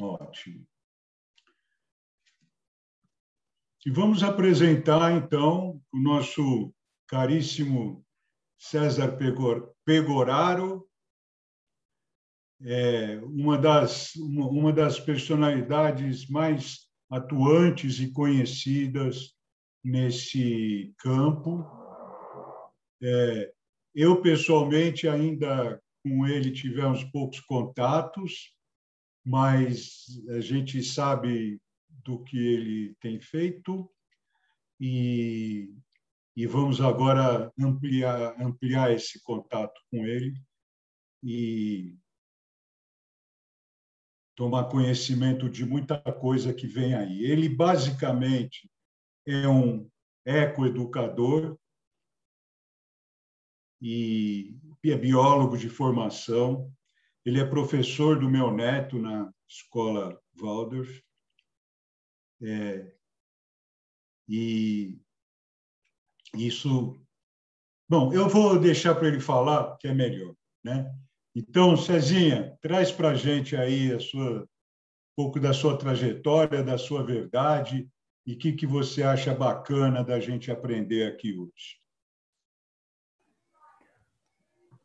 Ótimo. E vamos apresentar, então, o nosso caríssimo César Pegoraro, é, uma, das, uma, uma das personalidades mais atuantes e conhecidas nesse campo. É, eu, pessoalmente, ainda com ele tivemos poucos contatos, mas a gente sabe do que ele tem feito e, e vamos agora ampliar, ampliar esse contato com ele e tomar conhecimento de muita coisa que vem aí. Ele basicamente é um ecoeducador e é biólogo de formação ele é professor do meu neto na escola Waldorf. É, e isso. Bom, eu vou deixar para ele falar, que é melhor. Né? Então, Cezinha, traz para a gente aí a sua, um pouco da sua trajetória, da sua verdade e o que, que você acha bacana da gente aprender aqui hoje.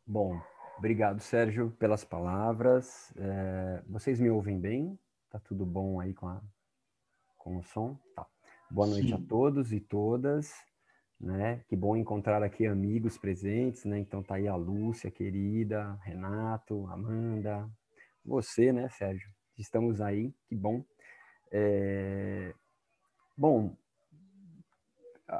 Bom, Obrigado, Sérgio, pelas palavras. É, vocês me ouvem bem? Tá tudo bom aí com, a, com o som? Tá. Boa noite Sim. a todos e todas. Né? Que bom encontrar aqui amigos presentes, né? Então tá aí a Lúcia, querida, Renato, Amanda, você, né, Sérgio? Estamos aí, que bom. É... Bom,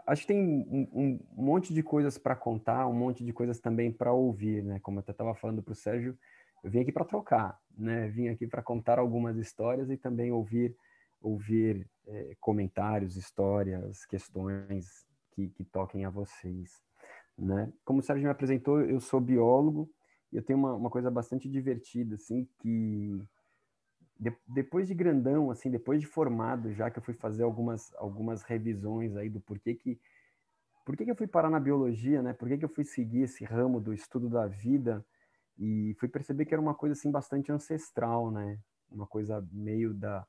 acho que tem um, um monte de coisas para contar, um monte de coisas também para ouvir, né? Como eu até estava falando para o Sérgio, eu vim aqui para trocar, né? Vim aqui para contar algumas histórias e também ouvir ouvir é, comentários, histórias, questões que, que, toquem a vocês, né? Como o Sérgio me apresentou, eu sou biólogo e eu tenho uma, uma coisa bastante divertida, assim, que de, depois de grandão, assim, depois de formado, já que eu fui fazer algumas, algumas revisões aí do porquê que, por que eu fui parar na biologia, né? Porquê que eu fui seguir esse ramo do estudo da vida e fui perceber que era uma coisa, assim, bastante ancestral, né? Uma coisa meio da...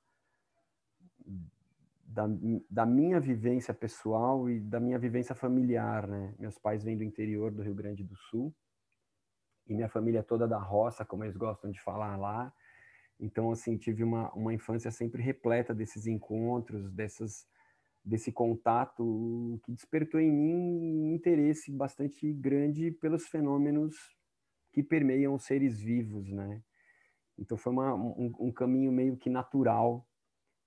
Da, da minha vivência pessoal e da minha vivência familiar, né? Meus pais vêm do interior do Rio Grande do Sul, e minha família é toda da roça, como eles gostam de falar lá. Então, assim, tive uma, uma infância sempre repleta desses encontros, dessas, desse contato, que despertou em mim um interesse bastante grande pelos fenômenos que permeiam os seres vivos, né? Então, foi uma, um, um caminho meio que natural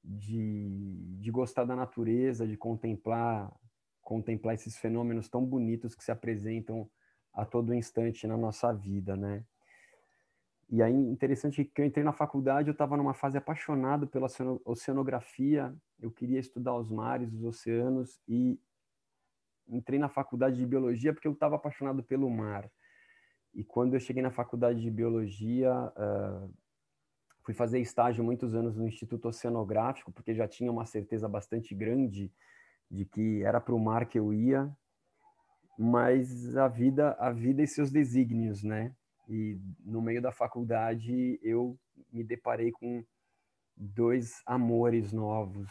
de, de gostar da natureza, de contemplar contemplar esses fenômenos tão bonitos que se apresentam a todo instante na nossa vida, né? E aí, interessante que eu entrei na faculdade, eu estava numa fase apaixonado pela oceanografia, eu queria estudar os mares, os oceanos, e entrei na faculdade de biologia porque eu estava apaixonado pelo mar. E quando eu cheguei na faculdade de biologia, uh, fui fazer estágio muitos anos no Instituto Oceanográfico, porque já tinha uma certeza bastante grande de que era para o mar que eu ia, mas a vida, a vida e seus desígnios, né? E no meio da faculdade eu me deparei com dois amores novos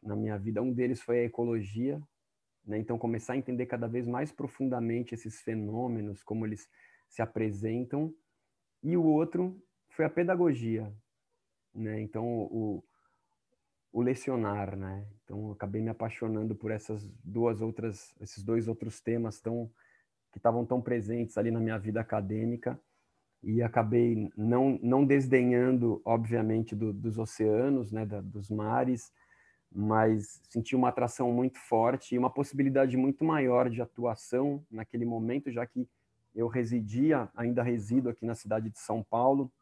na minha vida. Um deles foi a ecologia, né? então começar a entender cada vez mais profundamente esses fenômenos, como eles se apresentam. E o outro foi a pedagogia, né? Então o, o lecionar, né? Então acabei me apaixonando por essas duas outras, esses dois outros temas tão que estavam tão presentes ali na minha vida acadêmica e acabei não, não desdenhando, obviamente, do, dos oceanos, né, da, dos mares, mas senti uma atração muito forte e uma possibilidade muito maior de atuação naquele momento, já que eu residia, ainda resido aqui na cidade de São Paulo,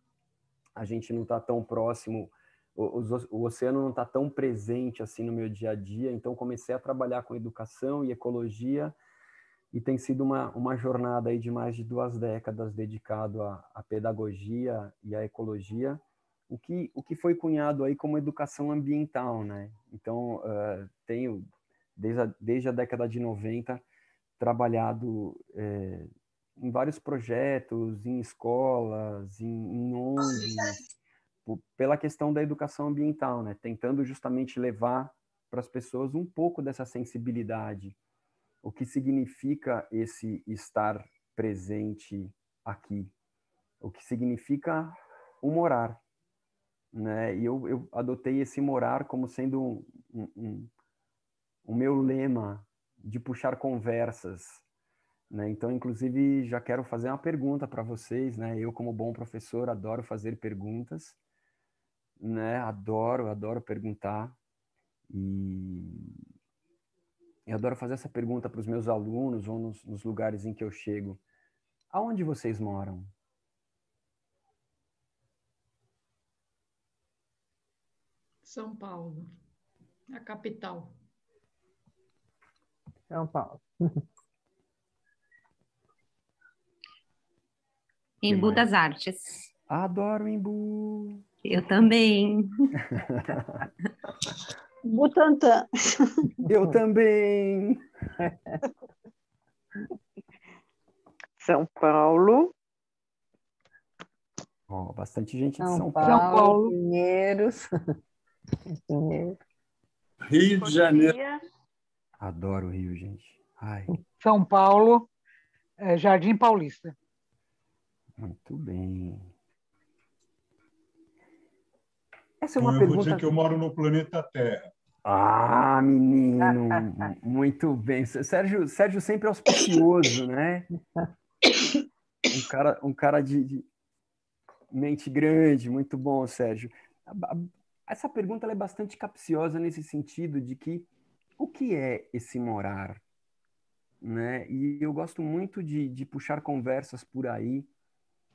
a gente não está tão próximo, o, o, o oceano não está tão presente assim no meu dia a dia, então comecei a trabalhar com educação e ecologia, e tem sido uma, uma jornada aí de mais de duas décadas dedicado à, à pedagogia e à ecologia, o que, o que foi cunhado aí como educação ambiental, né? Então, uh, tenho, desde a, desde a década de 90, trabalhado eh, em vários projetos, em escolas, em, em ONGs, pela questão da educação ambiental, né? Tentando justamente levar para as pessoas um pouco dessa sensibilidade, o que significa esse estar presente aqui, o que significa o morar. Né? E eu, eu adotei esse morar como sendo um, um, um, o meu lema de puxar conversas. Né? Então, inclusive, já quero fazer uma pergunta para vocês. Né? Eu, como bom professor, adoro fazer perguntas. Né? Adoro, adoro perguntar. E eu adoro fazer essa pergunta para os meus alunos ou nos, nos lugares em que eu chego. Aonde vocês moram? São Paulo, a capital. São Paulo. Embu das Artes. Adoro Embu. Eu também. Butantan. Eu também. São Paulo. Oh, bastante gente São de São Paulo. São Paulo. Pinheiros. Rio de Janeiro. Adoro o Rio, gente. Ai. São Paulo, eh, Jardim Paulista. Muito bem. Essa é uma eu pergunta. Eu vou dizer que eu moro no planeta Terra. Ah, menino, muito bem. Sérgio, Sérgio sempre auspicioso, né? Um cara, um cara de, de, mente grande, muito bom, Sérgio. Essa pergunta é bastante capciosa nesse sentido de que o que é esse morar? Né? E eu gosto muito de, de puxar conversas por aí,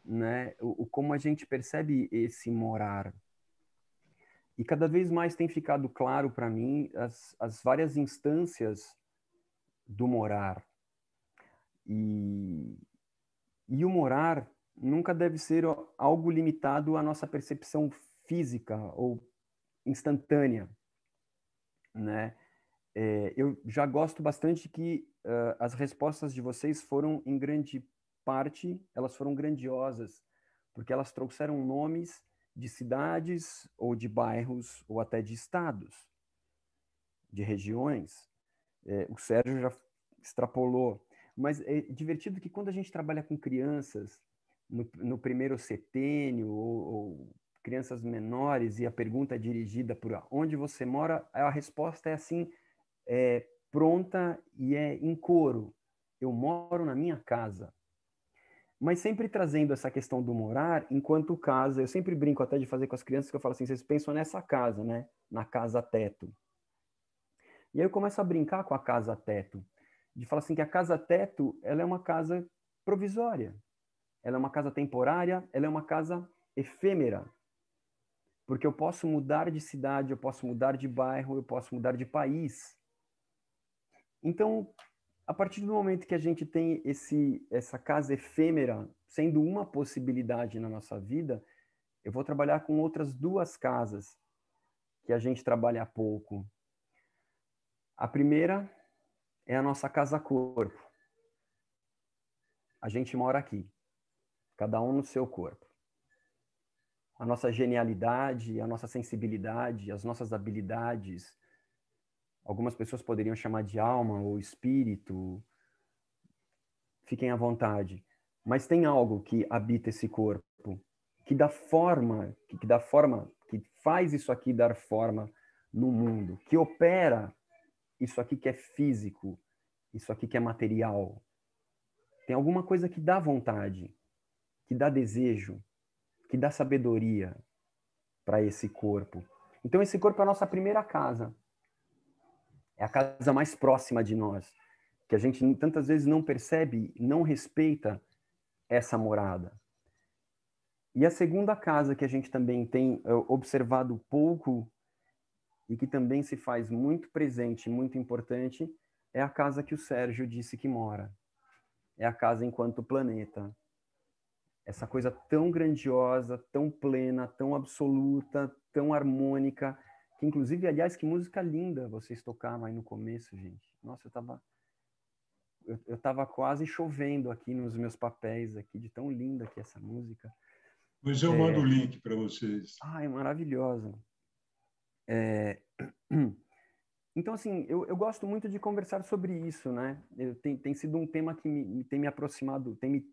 né? O, o como a gente percebe esse morar, e cada vez mais tem ficado claro para mim as, as várias instâncias do morar. E, e o morar nunca deve ser algo limitado à nossa percepção física ou instantânea, né? É, eu já gosto bastante que uh, as respostas de vocês foram em grande parte, elas foram grandiosas, porque elas trouxeram nomes de cidades ou de bairros ou até de estados, de regiões. É, o Sérgio já extrapolou, mas é divertido que quando a gente trabalha com crianças no, no primeiro setênio ou, ou, crianças menores e a pergunta é dirigida por onde você mora, a resposta é assim é, pronta e é em coro. Eu moro na minha casa mas sempre trazendo essa questão do morar enquanto casa. Eu sempre brinco até de fazer com as crianças que eu falo assim: vocês pensam nessa casa, né? Na casa teto. E aí eu começo a brincar com a casa teto, de falar assim que a casa teto ela é uma casa provisória, ela é uma casa temporária, ela é uma casa efêmera, porque eu posso mudar de cidade, eu posso mudar de bairro, eu posso mudar de país. Então, a partir do momento que a gente tem esse, essa casa efêmera sendo uma possibilidade na nossa vida, eu vou trabalhar com outras duas casas que a gente trabalha pouco. A primeira é a nossa casa corpo. A gente mora aqui, cada um no seu corpo. A nossa genialidade, a nossa sensibilidade, as nossas habilidades, Algumas pessoas poderiam chamar de alma ou espírito. Fiquem à vontade. Mas tem algo que habita esse corpo, que dá forma, que, que dá forma, que faz isso aqui dar forma no mundo, que opera isso aqui que é físico, isso aqui que é material. Tem alguma coisa que dá vontade, que dá desejo, que dá sabedoria para esse corpo. Então esse corpo é a nossa primeira casa. É a casa mais próxima de nós, que a gente tantas vezes não percebe, não respeita essa morada. E a segunda casa que a gente também tem é, observado pouco e que também se faz muito presente, muito importante, é a casa que o Sérgio disse que mora. É a casa enquanto planeta. Essa coisa tão grandiosa, tão plena, tão absoluta, tão harmônica, que, inclusive, aliás, que música linda vocês tocavam aí no começo, gente. Nossa, eu tava eu, eu tava quase chovendo aqui nos meus papéis aqui de tão linda que é essa música. Mas eu é... mando o link para vocês. Ah, é maravilhosa. É... Então, assim, eu, eu gosto muito de conversar sobre isso, né? Eu, tem, tem sido um tema que me, tem me aproximado, tem me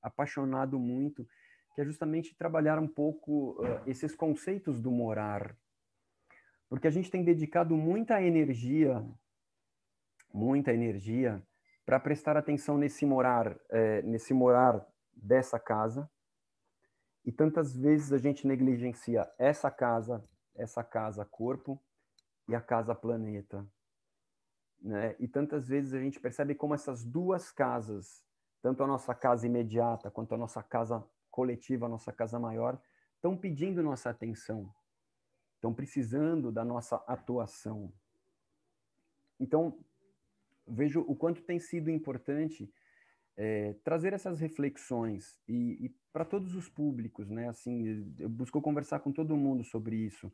apaixonado muito, que é justamente trabalhar um pouco uh, esses conceitos do morar, porque a gente tem dedicado muita energia, muita energia para prestar atenção nesse morar, é, nesse morar dessa casa. E tantas vezes a gente negligencia essa casa, essa casa corpo e a casa planeta. Né? E tantas vezes a gente percebe como essas duas casas, tanto a nossa casa imediata quanto a nossa casa coletiva, a nossa casa maior, estão pedindo nossa atenção estão precisando da nossa atuação. Então, vejo o quanto tem sido importante é, trazer essas reflexões e, e para todos os públicos, né? Assim, eu busco conversar com todo mundo sobre isso,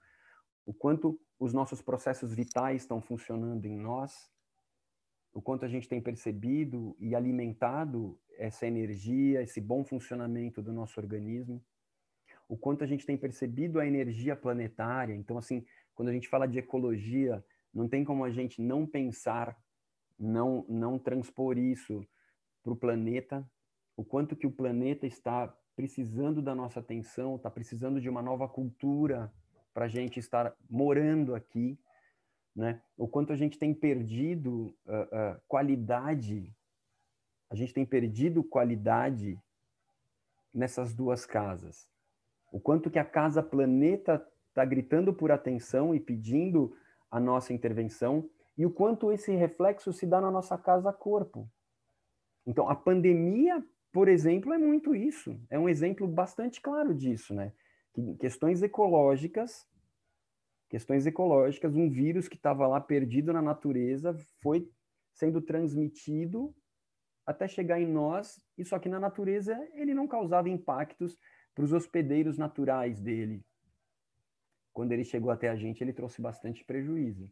o quanto os nossos processos vitais estão funcionando em nós, o quanto a gente tem percebido e alimentado essa energia, esse bom funcionamento do nosso organismo o quanto a gente tem percebido a energia planetária. Então, assim, quando a gente fala de ecologia, não tem como a gente não pensar, não, não transpor isso para o planeta, o quanto que o planeta está precisando da nossa atenção, está precisando de uma nova cultura para a gente estar morando aqui, né? O quanto a gente tem perdido uh, uh, qualidade, a gente tem perdido qualidade nessas duas casas o quanto que a casa planeta está gritando por atenção e pedindo a nossa intervenção e o quanto esse reflexo se dá na nossa casa corpo. Então, a pandemia, por exemplo, é muito isso. É um exemplo bastante claro disso, né? Que questões ecológicas, questões ecológicas, um vírus que estava lá perdido na natureza foi sendo transmitido até chegar em nós, e só que na natureza ele não causava impactos para os hospedeiros naturais dele. Quando ele chegou até a gente, ele trouxe bastante prejuízo.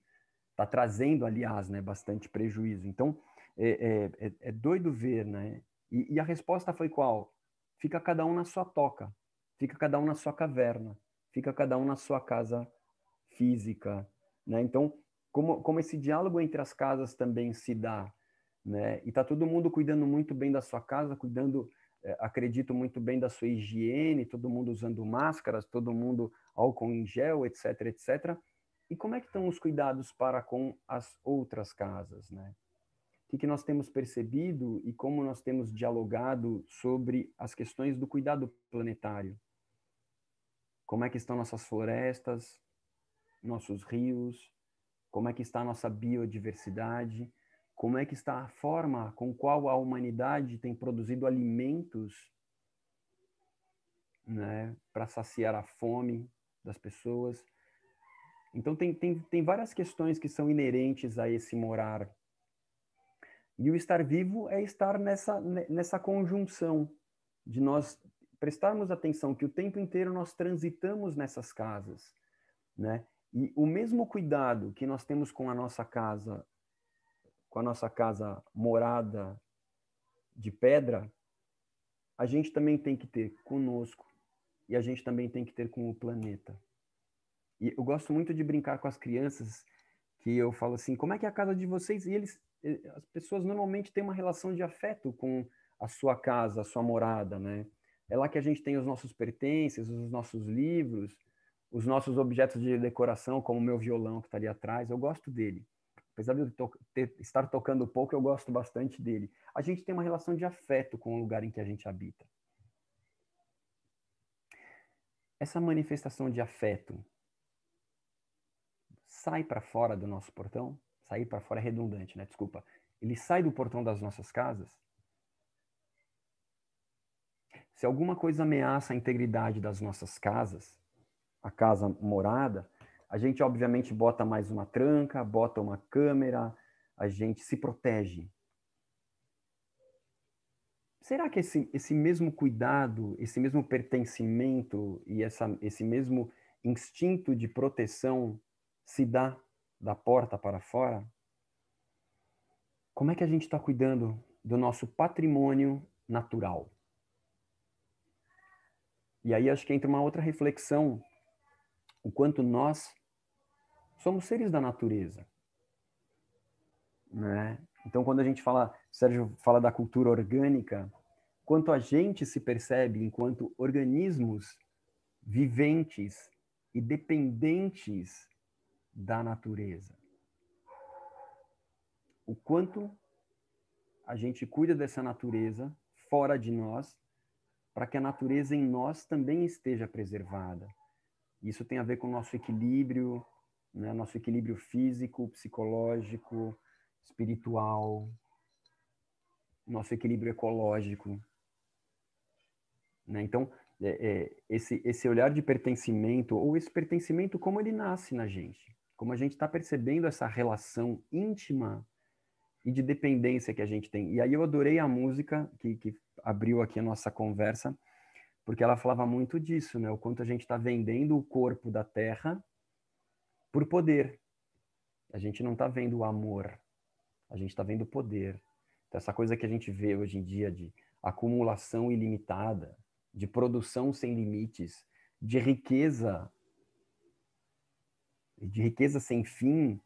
Está trazendo, aliás, né, bastante prejuízo. Então, é, é, é, é doido ver, né? E, e a resposta foi qual? Fica cada um na sua toca, fica cada um na sua caverna, fica cada um na sua casa física, né? Então, como, como esse diálogo entre as casas também se dá, né? E tá todo mundo cuidando muito bem da sua casa, cuidando é, acredito muito bem da sua higiene, todo mundo usando máscaras, todo mundo álcool em gel, etc, etc. E como é que estão os cuidados para com as outras casas, né? O que, que nós temos percebido e como nós temos dialogado sobre as questões do cuidado planetário? Como é que estão nossas florestas, nossos rios? Como é que está a nossa biodiversidade? Como é que está a forma com qual a humanidade tem produzido alimentos né, para saciar a fome das pessoas? Então, tem, tem, tem várias questões que são inerentes a esse morar. E o estar vivo é estar nessa, nessa conjunção de nós prestarmos atenção que o tempo inteiro nós transitamos nessas casas, né? E o mesmo cuidado que nós temos com a nossa casa com a nossa casa morada de pedra, a gente também tem que ter conosco e a gente também tem que ter com o planeta. E eu gosto muito de brincar com as crianças que eu falo assim, como é que é a casa de vocês? E eles, as pessoas normalmente têm uma relação de afeto com a sua casa, a sua morada, né? É lá que a gente tem os nossos pertences, os nossos livros, os nossos objetos de decoração, como o meu violão que está ali atrás. Eu gosto dele apesar de eu to ter, estar tocando pouco, eu gosto bastante dele. A gente tem uma relação de afeto com o lugar em que a gente habita. Essa manifestação de afeto sai para fora do nosso portão? Sair para fora é redundante, né? Desculpa. Ele sai do portão das nossas casas? Se alguma coisa ameaça a integridade das nossas casas, a casa morada, a gente, obviamente, bota mais uma tranca, bota uma câmera, a gente se protege. Será que esse, esse mesmo cuidado, esse mesmo pertencimento e essa, esse mesmo instinto de proteção se dá da porta para fora? Como é que a gente está cuidando do nosso patrimônio natural? E aí acho que entra uma outra reflexão: o quanto nós somos seres da natureza. Né? Então, quando a gente fala, Sérgio fala da cultura orgânica, quanto a gente se percebe enquanto organismos viventes e dependentes da natureza. O quanto a gente cuida dessa natureza fora de nós, para que a natureza em nós também esteja preservada. Isso tem a ver com o nosso equilíbrio, né? nosso equilíbrio físico, psicológico, espiritual, nosso equilíbrio ecológico. Né? Então, é, é, esse, esse olhar de pertencimento, ou esse pertencimento, como ele nasce na gente, como a gente está percebendo essa relação íntima e de dependência que a gente tem. E aí eu adorei a música que, que abriu aqui a nossa conversa, porque ela falava muito disso, né? O quanto a gente está vendendo o corpo da terra por poder. A gente não está vendo o amor, a gente está vendo o poder. Então, essa coisa que a gente vê hoje em dia de acumulação ilimitada, de produção sem limites, de riqueza, de riqueza sem fim,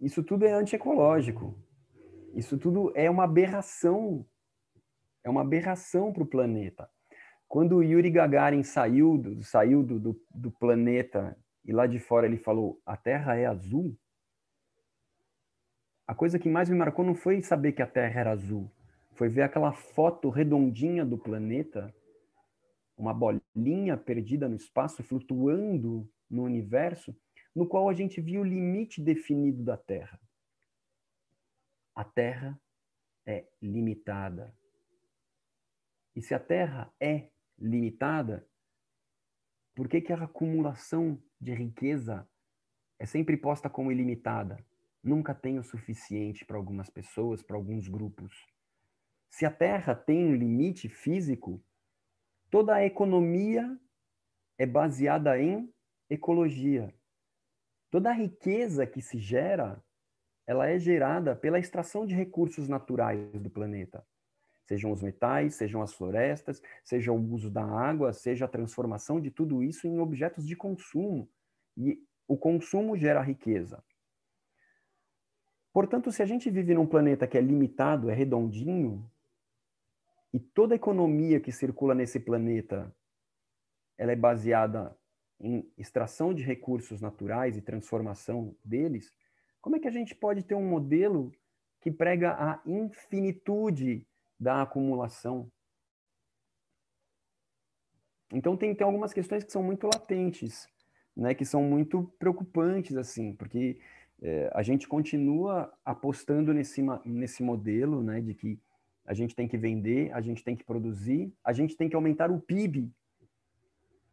isso tudo é antiecológico. Isso tudo é uma aberração. É uma aberração para o planeta. Quando o Yuri Gagarin saiu do, saiu do, do, do planeta e lá de fora ele falou: a terra é azul. A coisa que mais me marcou não foi saber que a terra era azul, foi ver aquela foto redondinha do planeta, uma bolinha perdida no espaço, flutuando no universo, no qual a gente viu o limite definido da terra. A terra é limitada. E se a terra é limitada, por que, que a acumulação de riqueza é sempre posta como ilimitada? Nunca tem o suficiente para algumas pessoas, para alguns grupos. Se a Terra tem um limite físico, toda a economia é baseada em ecologia. Toda a riqueza que se gera, ela é gerada pela extração de recursos naturais do planeta sejam os metais, sejam as florestas, seja o uso da água, seja a transformação de tudo isso em objetos de consumo. E o consumo gera riqueza. Portanto, se a gente vive num planeta que é limitado, é redondinho, e toda a economia que circula nesse planeta ela é baseada em extração de recursos naturais e transformação deles, como é que a gente pode ter um modelo que prega a infinitude da acumulação. Então tem, tem algumas questões que são muito latentes, né, que são muito preocupantes assim, porque é, a gente continua apostando nesse nesse modelo, né, de que a gente tem que vender, a gente tem que produzir, a gente tem que aumentar o PIB.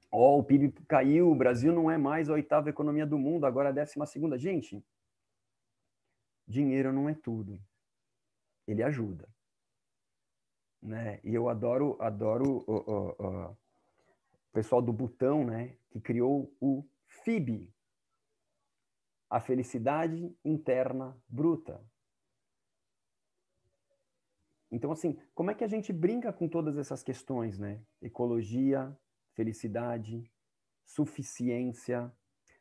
oh, o PIB caiu, o Brasil não é mais a oitava economia do mundo, agora é a décima segunda. Gente, dinheiro não é tudo. Ele ajuda né? E eu adoro, adoro o, o, o, o pessoal do Butão, né? Que criou o FIB, a felicidade interna bruta. Então, assim, como é que a gente brinca com todas essas questões, né? Ecologia, felicidade, suficiência,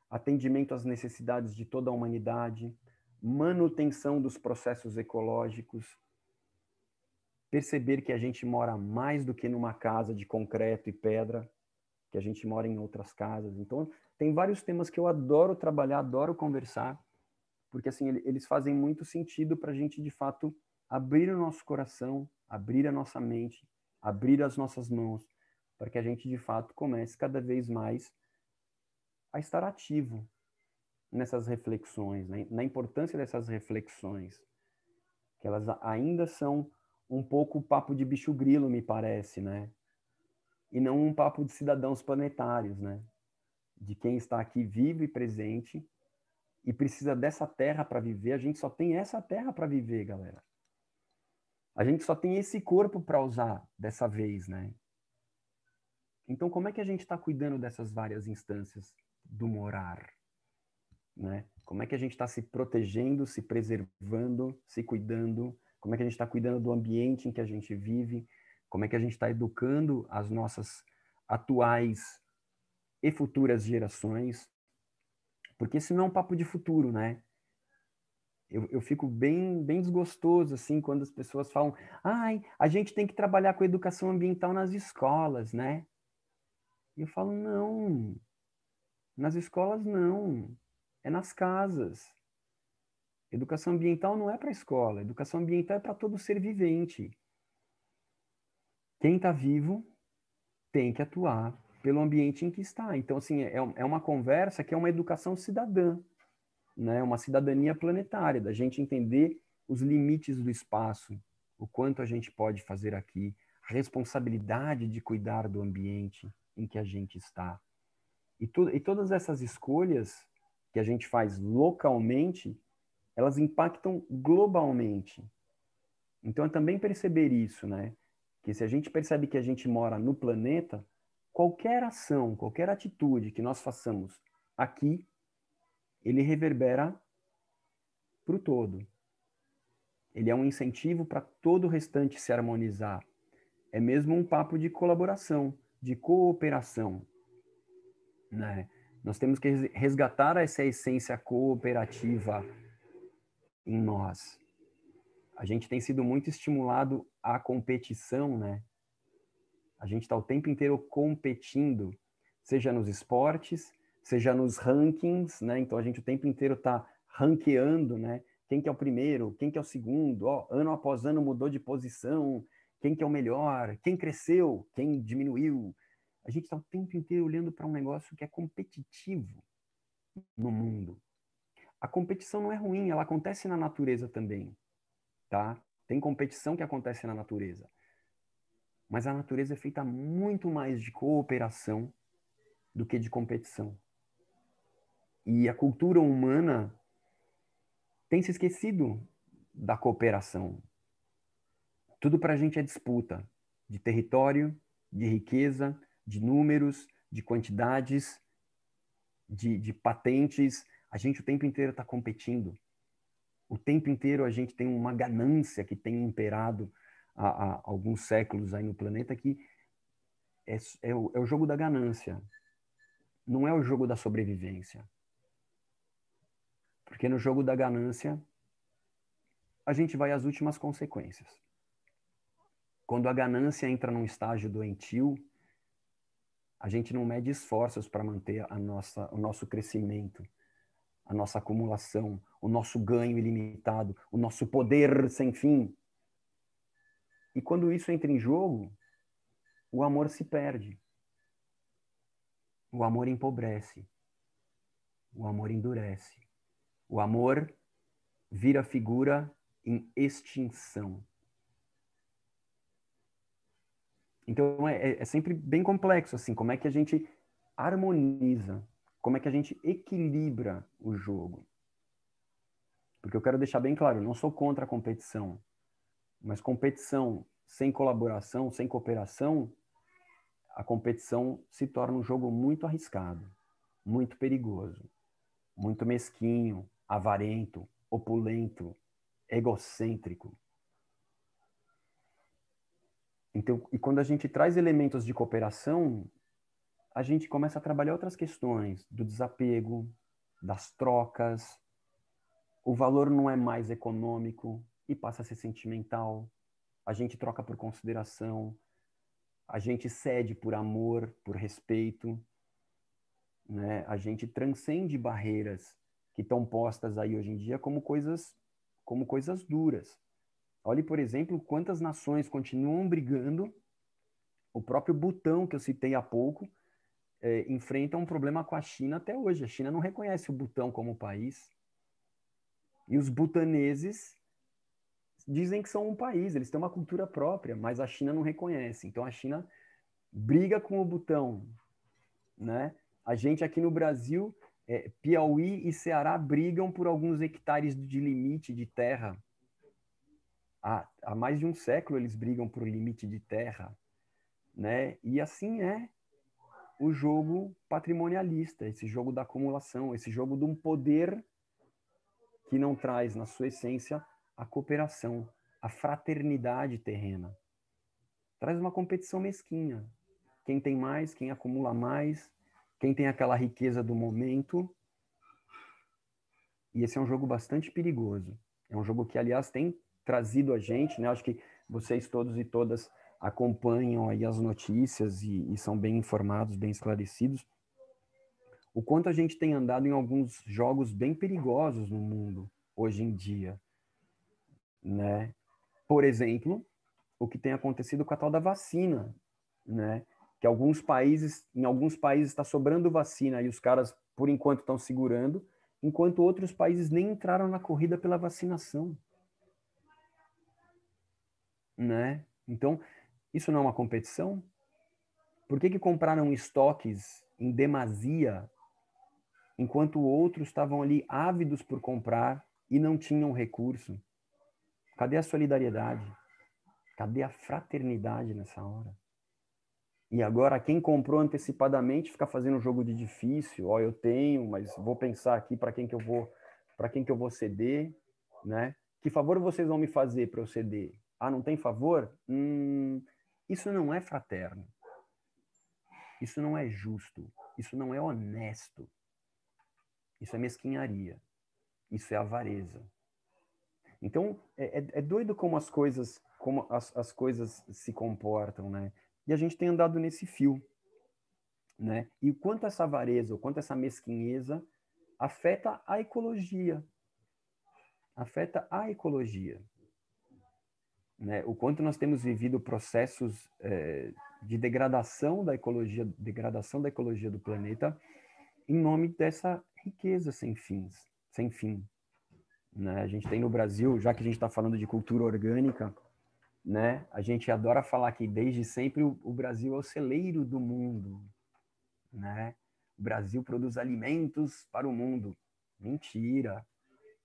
atendimento às necessidades de toda a humanidade, manutenção dos processos ecológicos, perceber que a gente mora mais do que numa casa de concreto e pedra, que a gente mora em outras casas. Então, tem vários temas que eu adoro trabalhar, adoro conversar, porque assim eles fazem muito sentido para a gente de fato abrir o nosso coração, abrir a nossa mente, abrir as nossas mãos, para que a gente de fato comece cada vez mais a estar ativo nessas reflexões, né? na importância dessas reflexões, que elas ainda são um pouco papo de bicho grilo, me parece, né? E não um papo de cidadãos planetários, né? De quem está aqui vivo e presente e precisa dessa terra para viver. A gente só tem essa terra para viver, galera. A gente só tem esse corpo para usar dessa vez, né? Então, como é que a gente está cuidando dessas várias instâncias do morar, né? Como é que a gente está se protegendo, se preservando, se cuidando? como é que a gente está cuidando do ambiente em que a gente vive, como é que a gente está educando as nossas atuais e futuras gerações, porque não é um papo de futuro, né? Eu, eu fico bem, bem desgostoso, assim, quando as pessoas falam, ai, a gente tem que trabalhar com educação ambiental nas escolas, né? E eu falo, não, nas escolas não, é nas casas. Educação ambiental não é para a escola, educação ambiental é para todo ser vivente. Quem está vivo tem que atuar pelo ambiente em que está. Então, assim, é, é uma conversa que é uma educação cidadã, né? uma cidadania planetária, da gente entender os limites do espaço, o quanto a gente pode fazer aqui, a responsabilidade de cuidar do ambiente em que a gente está. E, to e todas essas escolhas que a gente faz localmente elas impactam globalmente. Então é também perceber isso, né? Que se a gente percebe que a gente mora no planeta, qualquer ação, qualquer atitude que nós façamos aqui, ele reverbera para o todo. Ele é um incentivo para todo o restante se harmonizar. É mesmo um papo de colaboração, de cooperação. Né? Nós temos que resgatar essa essência cooperativa em nós. A gente tem sido muito estimulado à competição, né? A gente está o tempo inteiro competindo, seja nos esportes, seja nos rankings, né? Então a gente o tempo inteiro está ranqueando, né? Quem que é o primeiro, quem que é o segundo, ó, ano após ano mudou de posição, quem que é o melhor, quem cresceu, quem diminuiu. A gente está o tempo inteiro olhando para um negócio que é competitivo no mundo a competição não é ruim, ela acontece na natureza também, tá? Tem competição que acontece na natureza. Mas a natureza é feita muito mais de cooperação do que de competição. E a cultura humana tem se esquecido da cooperação. Tudo para a gente é disputa de território, de riqueza, de números, de quantidades, de, de patentes, a gente o tempo inteiro está competindo. O tempo inteiro a gente tem uma ganância que tem imperado há, há alguns séculos aí no planeta que é, é, o, é o jogo da ganância. Não é o jogo da sobrevivência. Porque no jogo da ganância, a gente vai às últimas consequências. Quando a ganância entra num estágio doentio, a gente não mede esforços para manter a nossa, o nosso crescimento a nossa acumulação, o nosso ganho ilimitado, o nosso poder sem fim. E quando isso entra em jogo, o amor se perde. O amor empobrece. O amor endurece. O amor vira figura em extinção. Então é, é, é sempre bem complexo assim, como é que a gente harmoniza como é que a gente equilibra o jogo. Porque eu quero deixar bem claro, eu não sou contra a competição, mas competição sem colaboração, sem cooperação, a competição se torna um jogo muito arriscado, muito perigoso, muito mesquinho, avarento, opulento, egocêntrico. Então, e quando a gente traz elementos de cooperação, a gente começa a trabalhar outras questões do desapego, das trocas. O valor não é mais econômico e passa a ser sentimental. A gente troca por consideração. A gente cede por amor, por respeito. Né? A gente transcende barreiras que estão postas aí hoje em dia como coisas como coisas duras. Olhe, por exemplo, quantas nações continuam brigando. O próprio Butão que eu citei há pouco, é, enfrenta um problema com a China até hoje. A China não reconhece o Butão como país. E os butaneses dizem que são um país, eles têm uma cultura própria, mas a China não reconhece. Então a China briga com o Butão, né? A gente aqui no Brasil, é, Piauí e Ceará brigam por alguns hectares de limite de terra. Há, há mais de um século eles brigam por limite de terra, né? E assim é o jogo patrimonialista, esse jogo da acumulação, esse jogo de um poder que não traz na sua essência a cooperação, a fraternidade terrena. Traz uma competição mesquinha. Quem tem mais, quem acumula mais, quem tem aquela riqueza do momento. E esse é um jogo bastante perigoso. É um jogo que, aliás, tem trazido a gente, né? Acho que vocês todos e todas acompanham aí as notícias e, e são bem informados, bem esclarecidos, o quanto a gente tem andado em alguns jogos bem perigosos no mundo hoje em dia, né? Por exemplo, o que tem acontecido com a tal da vacina, né? Que alguns países, em alguns países está sobrando vacina e os caras por enquanto estão segurando, enquanto outros países nem entraram na corrida pela vacinação, né? Então, isso não é uma competição? Por que, que compraram estoques em demasia, enquanto outros estavam ali ávidos por comprar e não tinham recurso? Cadê a solidariedade? Cadê a fraternidade nessa hora? E agora quem comprou antecipadamente fica fazendo um jogo de difícil, ó, oh, eu tenho, mas vou pensar aqui para quem que eu vou, para quem que eu vou ceder, né? Que favor vocês vão me fazer para eu ceder? Ah, não tem favor? Hum, isso não é fraterno. Isso não é justo. Isso não é honesto. Isso é mesquinharia. Isso é avareza. Então, é, é, é doido como as coisas como as, as coisas se comportam, né? E a gente tem andado nesse fio, né? E o quanto essa avareza, o quanto essa mesquinheza afeta a ecologia, afeta a ecologia né, o quanto nós temos vivido processos é, de degradação da ecologia, degradação da ecologia do planeta, em nome dessa riqueza sem fins, sem fim. Né? A gente tem no Brasil, já que a gente está falando de cultura orgânica, né? A gente adora falar que desde sempre o, o Brasil é o celeiro do mundo, né? O Brasil produz alimentos para o mundo. Mentira.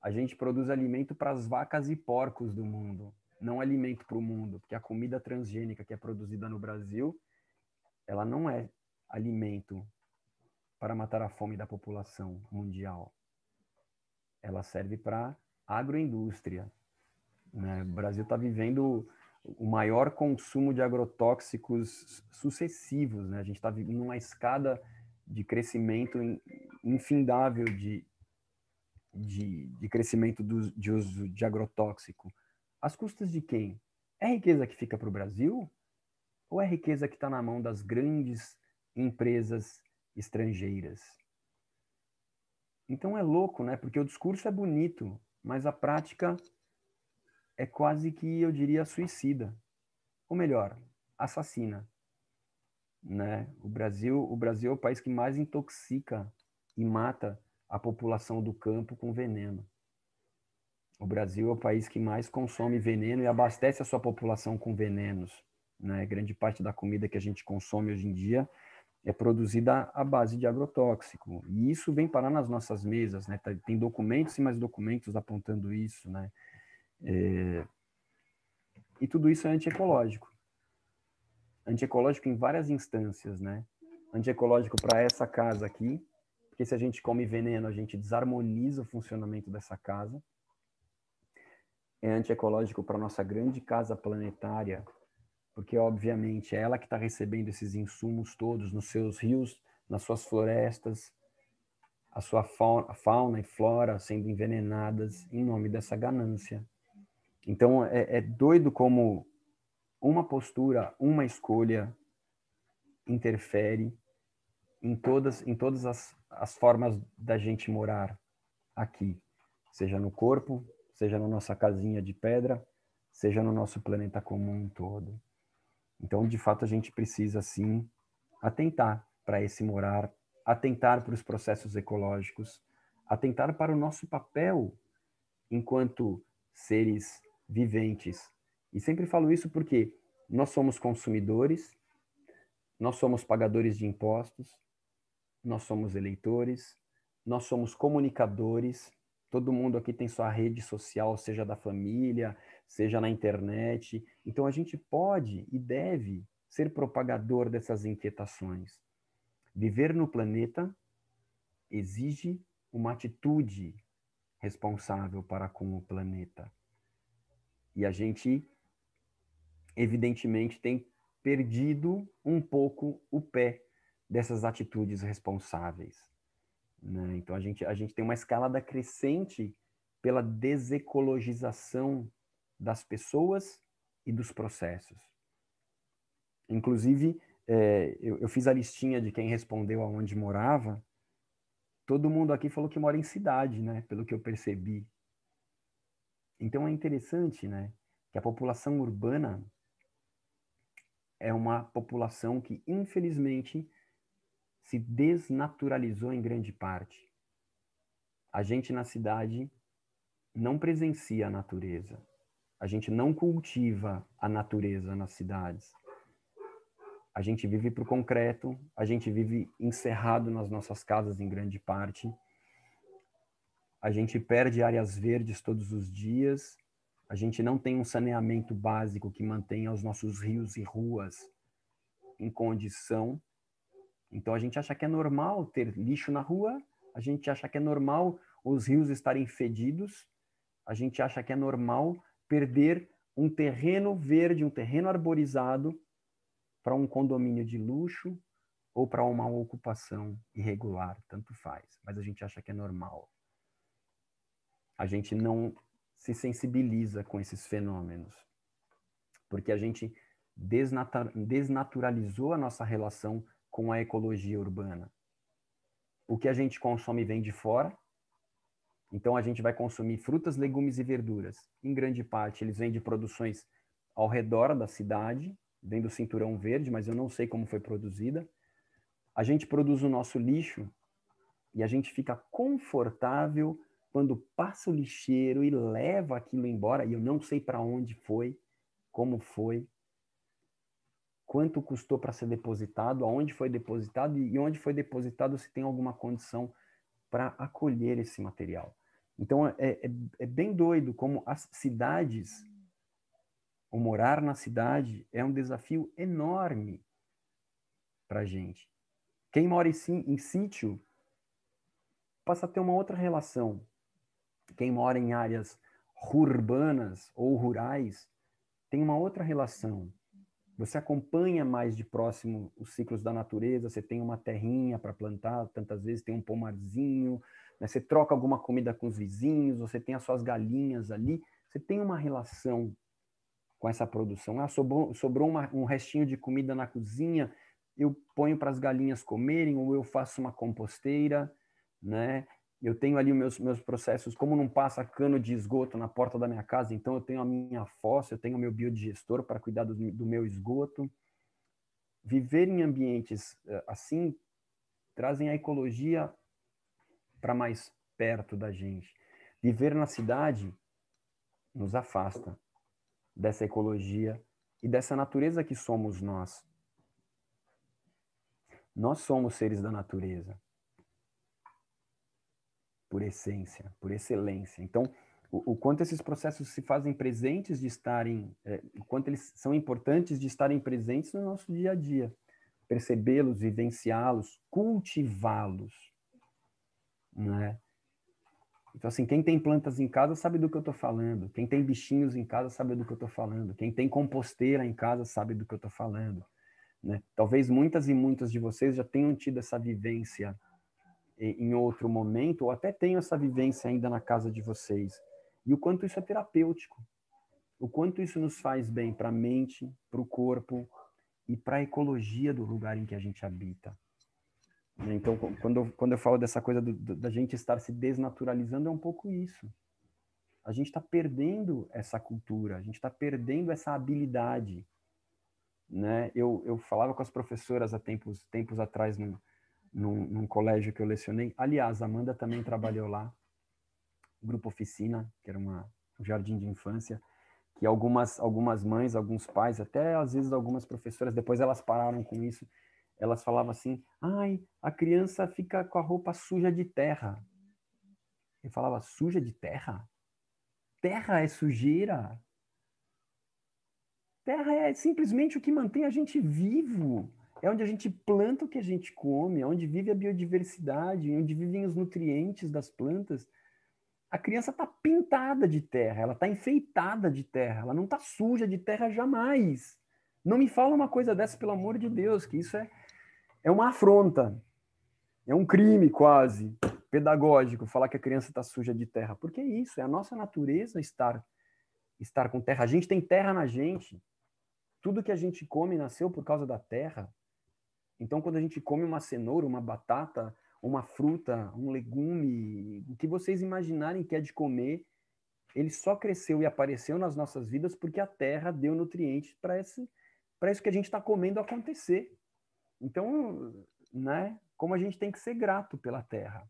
A gente produz alimento para as vacas e porcos do mundo não alimento para o mundo, porque a comida transgênica que é produzida no Brasil, ela não é alimento para matar a fome da população mundial. Ela serve para agroindústria. Né? O Brasil está vivendo o maior consumo de agrotóxicos sucessivos. Né? A gente está vivendo uma escada de crescimento infindável de, de, de crescimento do, de uso de agrotóxico. Às custas de quem? É riqueza que fica para o Brasil? Ou é riqueza que está na mão das grandes empresas estrangeiras? Então é louco, né? Porque o discurso é bonito, mas a prática é quase que, eu diria, suicida. Ou melhor, assassina. Né? O Brasil, o Brasil é o país que mais intoxica e mata a população do campo com veneno. O Brasil é o país que mais consome veneno e abastece a sua população com venenos. Né? Grande parte da comida que a gente consome hoje em dia é produzida à base de agrotóxico. E isso vem parar nas nossas mesas. Né? Tá, tem documentos e mais documentos apontando isso. Né? É... E tudo isso é antiecológico. Antiecológico em várias instâncias. Né? Antiecológico para essa casa aqui, porque se a gente come veneno, a gente desarmoniza o funcionamento dessa casa é antiecológico para nossa grande casa planetária, porque obviamente é ela que está recebendo esses insumos todos nos seus rios, nas suas florestas, a sua fauna, fauna e flora sendo envenenadas em nome dessa ganância. Então é, é doido como uma postura, uma escolha interfere em todas, em todas as, as formas da gente morar aqui, seja no corpo, seja na nossa casinha de pedra, seja no nosso planeta comum todo. Então, de fato, a gente precisa sim atentar para esse morar, atentar para os processos ecológicos, atentar para o nosso papel enquanto seres viventes. E sempre falo isso porque nós somos consumidores, nós somos pagadores de impostos, nós somos eleitores, nós somos comunicadores, Todo mundo aqui tem sua rede social, seja da família, seja na internet. Então a gente pode e deve ser propagador dessas inquietações. Viver no planeta exige uma atitude responsável para com o planeta. E a gente, evidentemente, tem perdido um pouco o pé dessas atitudes responsáveis. Né? Então, a gente, a gente tem uma escalada crescente pela desecologização das pessoas e dos processos. Inclusive, é, eu, eu fiz a listinha de quem respondeu aonde morava. Todo mundo aqui falou que mora em cidade, né? Pelo que eu percebi. Então é interessante, né? Que a população urbana é uma população que, infelizmente, se desnaturalizou em grande parte. A gente na cidade não presencia a natureza. A gente não cultiva a natureza nas cidades. A gente vive para o concreto, a gente vive encerrado nas nossas casas em grande parte. A gente perde áreas verdes todos os dias. A gente não tem um saneamento básico que mantenha os nossos rios e ruas em condição então a gente acha que é normal ter lixo na rua, a gente acha que é normal os rios estarem fedidos, a gente acha que é normal perder um terreno verde, um terreno arborizado para um condomínio de luxo ou para uma ocupação irregular, tanto faz, mas a gente acha que é normal. A gente não se sensibiliza com esses fenômenos, porque a gente desnaturalizou a nossa relação com a ecologia urbana? O que a gente consome vem de fora, então a gente vai consumir frutas, legumes e verduras. Em grande parte, eles vêm de produções ao redor da cidade, vem do cinturão verde, mas eu não sei como foi produzida. A gente produz o nosso lixo e a gente fica confortável quando passa o lixeiro e leva aquilo embora, e eu não sei para onde foi, como foi, quanto custou para ser depositado, aonde foi depositado e onde foi depositado se tem alguma condição para acolher esse material. Então é, é, é, bem doido como as cidades, o morar na cidade é um desafio enorme para gente. Quem mora em, em sítio passa a ter uma outra relação. Quem mora em áreas urbanas ou rurais tem uma outra relação você acompanha mais de próximo os ciclos da natureza, você tem uma terrinha para plantar, tantas vezes tem um pomarzinho, né? você troca alguma comida com os vizinhos, você tem as suas galinhas ali, você tem uma relação com essa produção. Ah, sobrou, sobrou uma, um restinho de comida na cozinha, eu ponho para as galinhas comerem, ou eu faço uma composteira, né? eu tenho ali meus meus processos, como não passa cano de esgoto na porta da minha casa, então eu tenho a minha fossa, eu tenho o meu biodigestor para cuidar do, do, meu esgoto. Viver em ambientes eh, assim trazem a ecologia para mais perto da gente. Viver na cidade nos afasta dessa ecologia e dessa natureza que somos nós. Nós somos seres da natureza por essência, por excelência. Então, o, o quanto esses processos se fazem presentes de estarem, é, o quanto eles são importantes de estarem presentes no nosso dia a dia, percebê-los, vivenciá-los, cultivá-los, né? Então, assim, quem tem plantas em casa sabe do que eu estou falando. Quem tem bichinhos em casa sabe do que eu estou falando. Quem tem composteira em casa sabe do que eu estou falando. Né? Talvez muitas e muitas de vocês já tenham tido essa vivência em outro momento, ou até tenho essa vivência ainda na casa de vocês. E o quanto isso é terapêutico. O quanto isso nos faz bem para a mente, para o corpo e para a ecologia do lugar em que a gente habita. Né, então, quando eu, quando eu falo dessa coisa do, da gente estar se desnaturalizando, é um pouco isso. A gente está perdendo essa cultura, a gente está perdendo essa habilidade. Né? Eu, eu falava com as professoras há tempos, tempos atrás num, num colégio que eu lecionei. Aliás, a Amanda também trabalhou lá, Grupo Oficina, que era uma, um jardim de infância, que algumas, algumas mães, alguns pais, até às vezes algumas professoras, depois elas pararam com isso, elas falavam assim, ai, a criança fica com a roupa suja de terra. Eu falava, suja de terra? Terra é sujeira. Terra é simplesmente o que mantém a gente vivo é onde a gente planta o que a gente come, é onde vive a biodiversidade, é onde vivem os nutrientes das plantas. A criança está pintada de terra, ela está enfeitada de terra, ela não está suja de terra jamais. Não me fala uma coisa dessa, pelo amor de Deus, que isso é, é uma afronta. É um crime quase pedagógico falar que a criança está suja de terra, porque é isso, é a nossa natureza estar estar com terra. A gente tem terra na gente. Tudo que a gente come nasceu por causa da terra. Então, quando a gente come uma cenoura, uma batata, uma fruta, um legume, o que vocês imaginarem que é de comer, ele só cresceu e apareceu nas nossas vidas porque a terra deu nutrientes para esse para isso que a gente está comendo acontecer. Então, né? Como a gente tem que ser grato pela terra,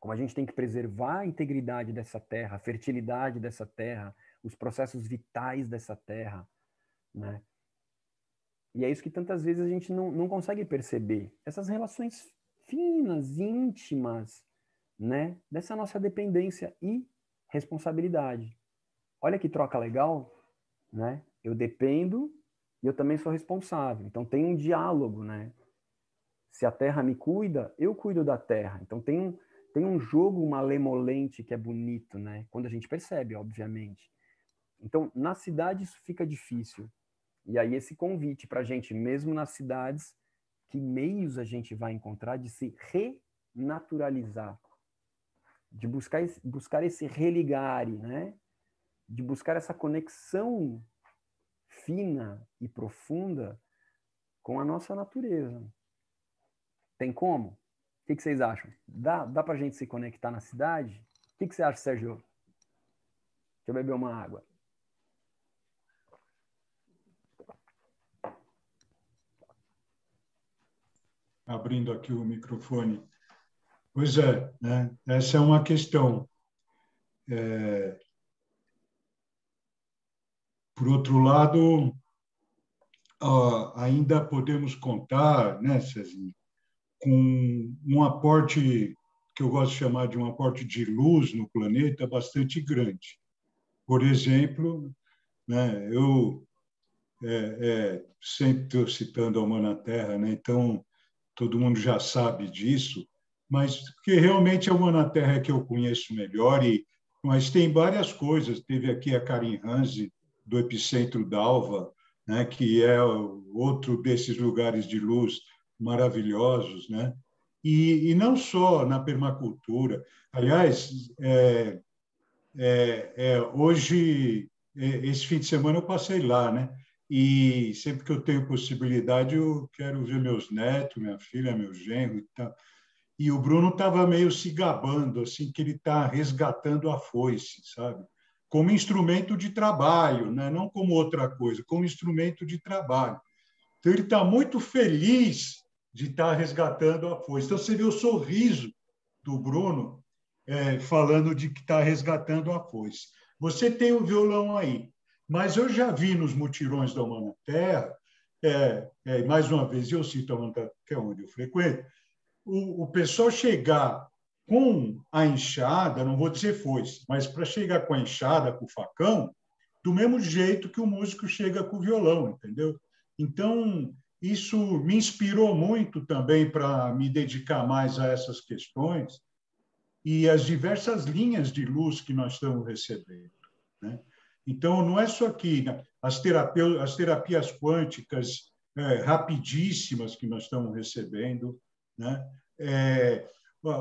como a gente tem que preservar a integridade dessa terra, a fertilidade dessa terra, os processos vitais dessa terra, né? E é isso que tantas vezes a gente não, não consegue perceber. Essas relações finas, íntimas, né? Dessa nossa dependência e responsabilidade. Olha que troca legal, né? Eu dependo e eu também sou responsável. Então tem um diálogo, né? Se a terra me cuida, eu cuido da terra. Então tem um, tem um jogo malemolente que é bonito, né? Quando a gente percebe, obviamente. Então, na cidade isso fica difícil, e aí esse convite para a gente, mesmo nas cidades, que meios a gente vai encontrar de se renaturalizar, de buscar esse, buscar esse religare, né? de buscar essa conexão fina e profunda com a nossa natureza. Tem como? O que, que vocês acham? Dá, dá para a gente se conectar na cidade? O que, que você acha, Sérgio? Deixa eu beber uma água. abrindo aqui o microfone. Pois é, né? essa é uma questão. É... Por outro lado, ainda podemos contar, né, Cezinha, com um aporte que eu gosto de chamar de um aporte de luz no planeta bastante grande. Por exemplo, né, eu é, é, sempre estou citando a Humana Terra, né, então todo mundo já sabe disso, mas que realmente é uma na terra que eu conheço melhor e mas tem várias coisas. Teve aqui a Karin Hanzi, do epicentro d'Alva, né, que é outro desses lugares de luz maravilhosos, né? E, e não só na permacultura. Aliás, é, é, é, hoje é, esse fim de semana eu passei lá, né? E sempre que eu tenho possibilidade, eu quero ver meus netos, minha filha, meu genro e tal. E o Bruno estava meio se gabando, assim, que ele está resgatando a foice, sabe? Como instrumento de trabalho, né? não como outra coisa, como instrumento de trabalho. Então, ele está muito feliz de estar tá resgatando a foice. Então, você vê o sorriso do Bruno é, falando de que está resgatando a foice. Você tem o violão aí. Mas eu já vi nos mutirões da Humana Terra, é, é, mais uma vez, eu cito a Humana Terra, que é onde eu frequento, o, o pessoal chegar com a enxada, não vou dizer foice, mas para chegar com a enxada, com o facão, do mesmo jeito que o músico chega com o violão, entendeu? Então, isso me inspirou muito também para me dedicar mais a essas questões e as diversas linhas de luz que nós estamos recebendo, né? Então, não é só aqui né? as, terapia, as terapias quânticas é, rapidíssimas que nós estamos recebendo, né? É,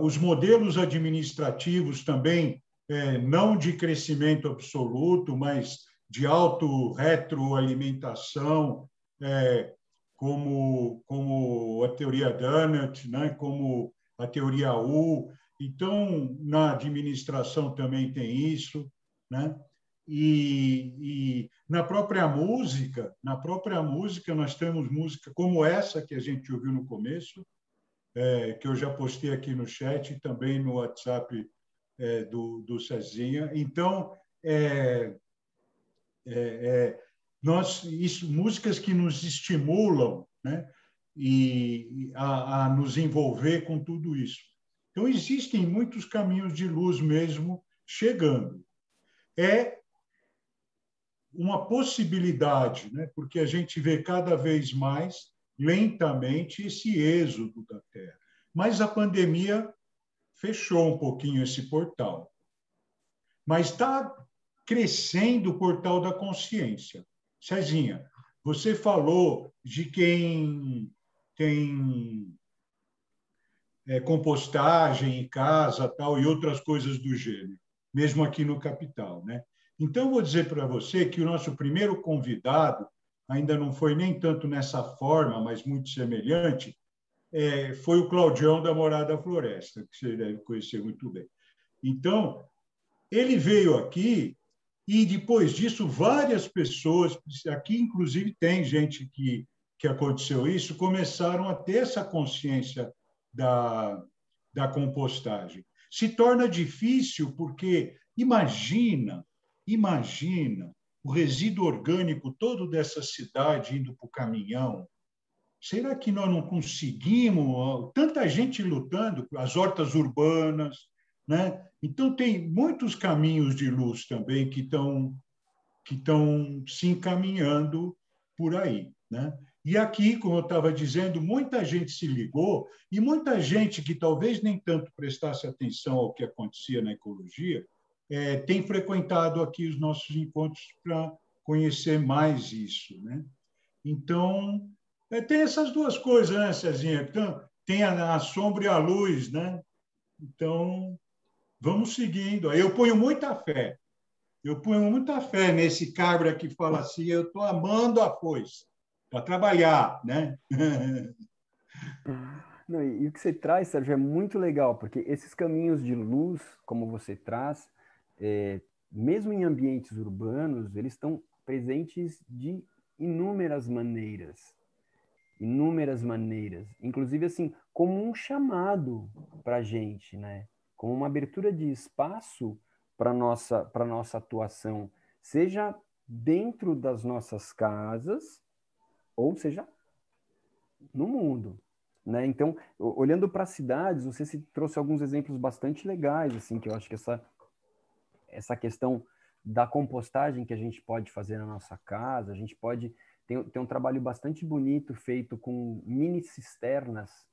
os modelos administrativos também, é, não de crescimento absoluto, mas de auto-retroalimentação, é, como, como a teoria Dunnett, né? como a teoria U. Então, na administração também tem isso. Né? E, e, na própria música, na própria música nós temos música como essa que a gente ouviu no começo, é, que eu já postei aqui no chat e também no WhatsApp é, do, do Cezinha. Então, é, é, é nós, isso, músicas que nos estimulam né, e, a, a nos envolver com tudo isso. Então, existem muitos caminhos de luz mesmo chegando. É uma possibilidade, né? porque a gente vê cada vez mais lentamente esse êxodo da Terra. Mas a pandemia fechou um pouquinho esse portal. Mas está crescendo o portal da consciência. Cezinha, você falou de quem tem é, compostagem em casa tal e outras coisas do gênero, mesmo aqui no capital, né? Então, vou dizer para você que o nosso primeiro convidado, ainda não foi nem tanto nessa forma, mas muito semelhante, é, foi o Claudião da Morada Floresta, que você deve conhecer muito bem. Então, ele veio aqui e depois disso várias pessoas, aqui inclusive tem gente que, que aconteceu isso, começaram a ter essa consciência da, da compostagem. Se torna difícil porque, imagina, Imagina o resíduo orgânico todo dessa cidade indo para o caminhão. Será que nós não conseguimos? Tanta gente lutando, as hortas urbanas, né? Então, tem muitos caminhos de luz também que estão que estão se encaminhando por aí, né? E aqui, como eu estava dizendo, muita gente se ligou e muita gente que talvez nem tanto prestasse atenção ao que acontecia na ecologia, é, tem frequentado aqui os nossos encontros para conhecer mais isso. Né? Então, é, tem essas duas coisas, né, Cezinha? Então, tem a, a sombra e a luz, né? Então, vamos seguindo. Eu ponho muita fé. Eu ponho muita fé nesse cabra que fala assim, eu estou amando a foice para trabalhar, né? Não, e, e, o que você traz, Sérgio, é muito legal, porque esses caminhos de luz, como você traz, é, mesmo em ambientes urbanos, eles estão presentes de inúmeras maneiras. Inúmeras maneiras. Inclusive, assim, como um chamado para a gente, né? Como uma abertura de espaço para nossa para nossa atuação, seja dentro das nossas casas ou seja no mundo, né? Então, olhando para cidades, você se trouxe alguns exemplos bastante legais assim que eu acho que essa essa questão da compostagem que a gente pode fazer na nossa casa, a gente pode tem, tem um trabalho bastante bonito feito com mini cisternas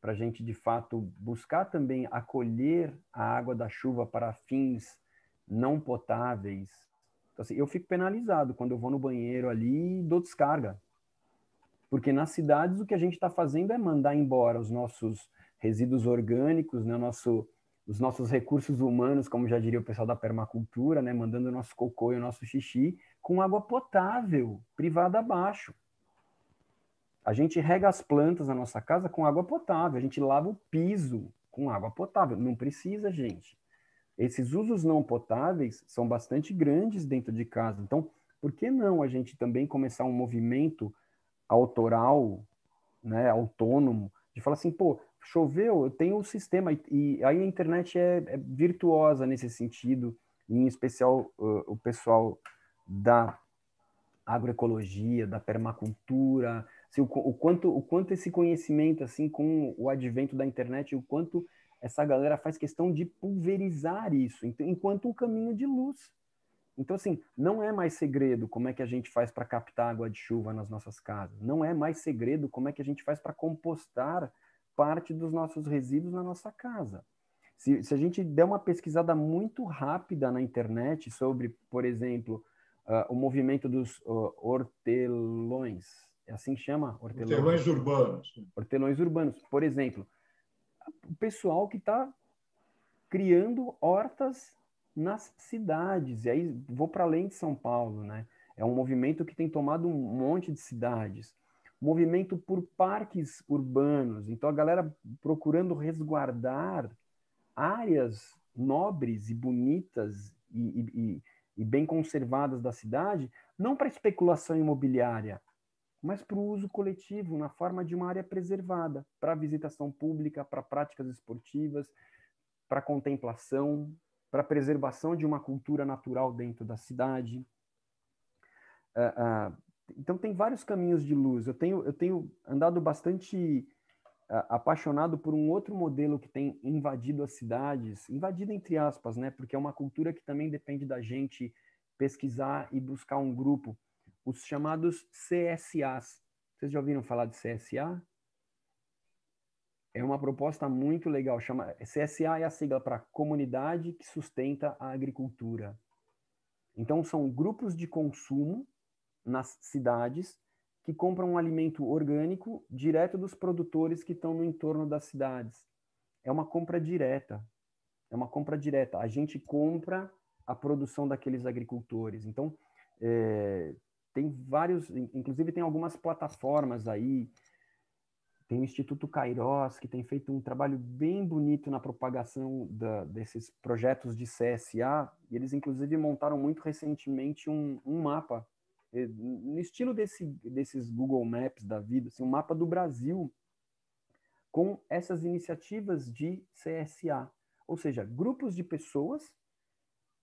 para a gente de fato buscar também acolher a água da chuva para fins não potáveis. Então, assim, eu fico penalizado quando eu vou no banheiro ali e dou descarga. Porque nas cidades o que a gente está fazendo é mandar embora os nossos resíduos orgânicos, né, o nosso, os nossos recursos humanos, como já diria o pessoal da permacultura, né, mandando o nosso cocô e o nosso xixi com água potável, privada abaixo. A gente rega as plantas na nossa casa com água potável, a gente lava o piso com água potável. Não precisa, gente. Esses usos não potáveis são bastante grandes dentro de casa. Então, por que não a gente também começar um movimento autoral, né, autônomo, de falar assim, pô, choveu, eu tenho o um sistema e, aí a internet é, é, virtuosa nesse sentido, em especial uh, o pessoal da agroecologia, da permacultura, assim, o, o, quanto o quanto esse conhecimento assim com o advento da internet, o quanto essa galera faz questão de pulverizar isso, enquanto um caminho de luz. Então assim, não é mais segredo como é que a gente faz para captar água de chuva nas nossas casas, não é mais segredo como é que a gente faz para compostar parte dos nossos resíduos na nossa casa. Se, se a gente der uma pesquisada muito rápida na internet sobre, por exemplo, uh, o movimento dos uh, hortelões, é assim que chama? Hortelões, hortelões urbanos. Hortelões urbanos, por exemplo. O pessoal que está criando hortas nas cidades. E aí vou para além de São Paulo, né? É um movimento que tem tomado um monte de cidades movimento por parques urbanos. Então, a galera procurando resguardar áreas nobres e bonitas e, e, e bem conservadas da cidade, não para especulação imobiliária, mas para o uso coletivo, na forma de uma área preservada, para visitação pública, para práticas esportivas, para contemplação, para preservação de uma cultura natural dentro da cidade. Uh, uh, então tem vários caminhos de luz. Eu tenho, eu tenho andado bastante ah, apaixonado por um outro modelo que tem invadido as cidades, invadido entre aspas, né? Porque é uma cultura que também depende da gente pesquisar e buscar um grupo, os chamados CSAs. Vocês já ouviram falar de CSA? É uma proposta muito legal. Chama CSA é a sigla para comunidade que sustenta a agricultura. Então são grupos de consumo nas cidades que compram um alimento orgânico direto dos produtores que estão no entorno das cidades. É uma compra direta. É uma compra direta. A gente compra a produção daqueles agricultores. Então, é, tem vários, inclusive tem algumas plataformas aí. Tem o Instituto Cairoz que tem feito um trabalho bem bonito na propagação da, desses projetos de CSA. E eles, inclusive, montaram muito recentemente um, um mapa é, no estilo desse, desses Google Maps da vida, assim, um mapa do Brasil com essas iniciativas de CSA, ou seja, grupos de pessoas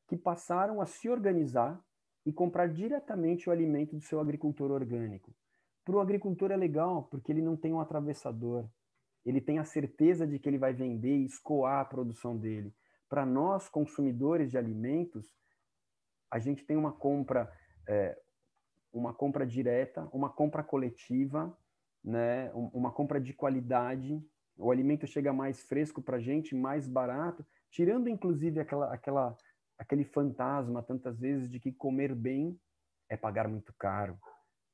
que passaram a se organizar e comprar diretamente o alimento do seu agricultor orgânico. Para o agricultor é legal, porque ele não tem um atravessador, ele tem a certeza de que ele vai vender e escoar a produção dele. Para nós, consumidores de alimentos, a gente tem uma compra é, uma compra direta, uma compra coletiva, né? uma compra de qualidade. O alimento chega mais fresco para a gente, mais barato, tirando inclusive aquela, aquela, aquele fantasma tantas vezes de que comer bem é pagar muito caro.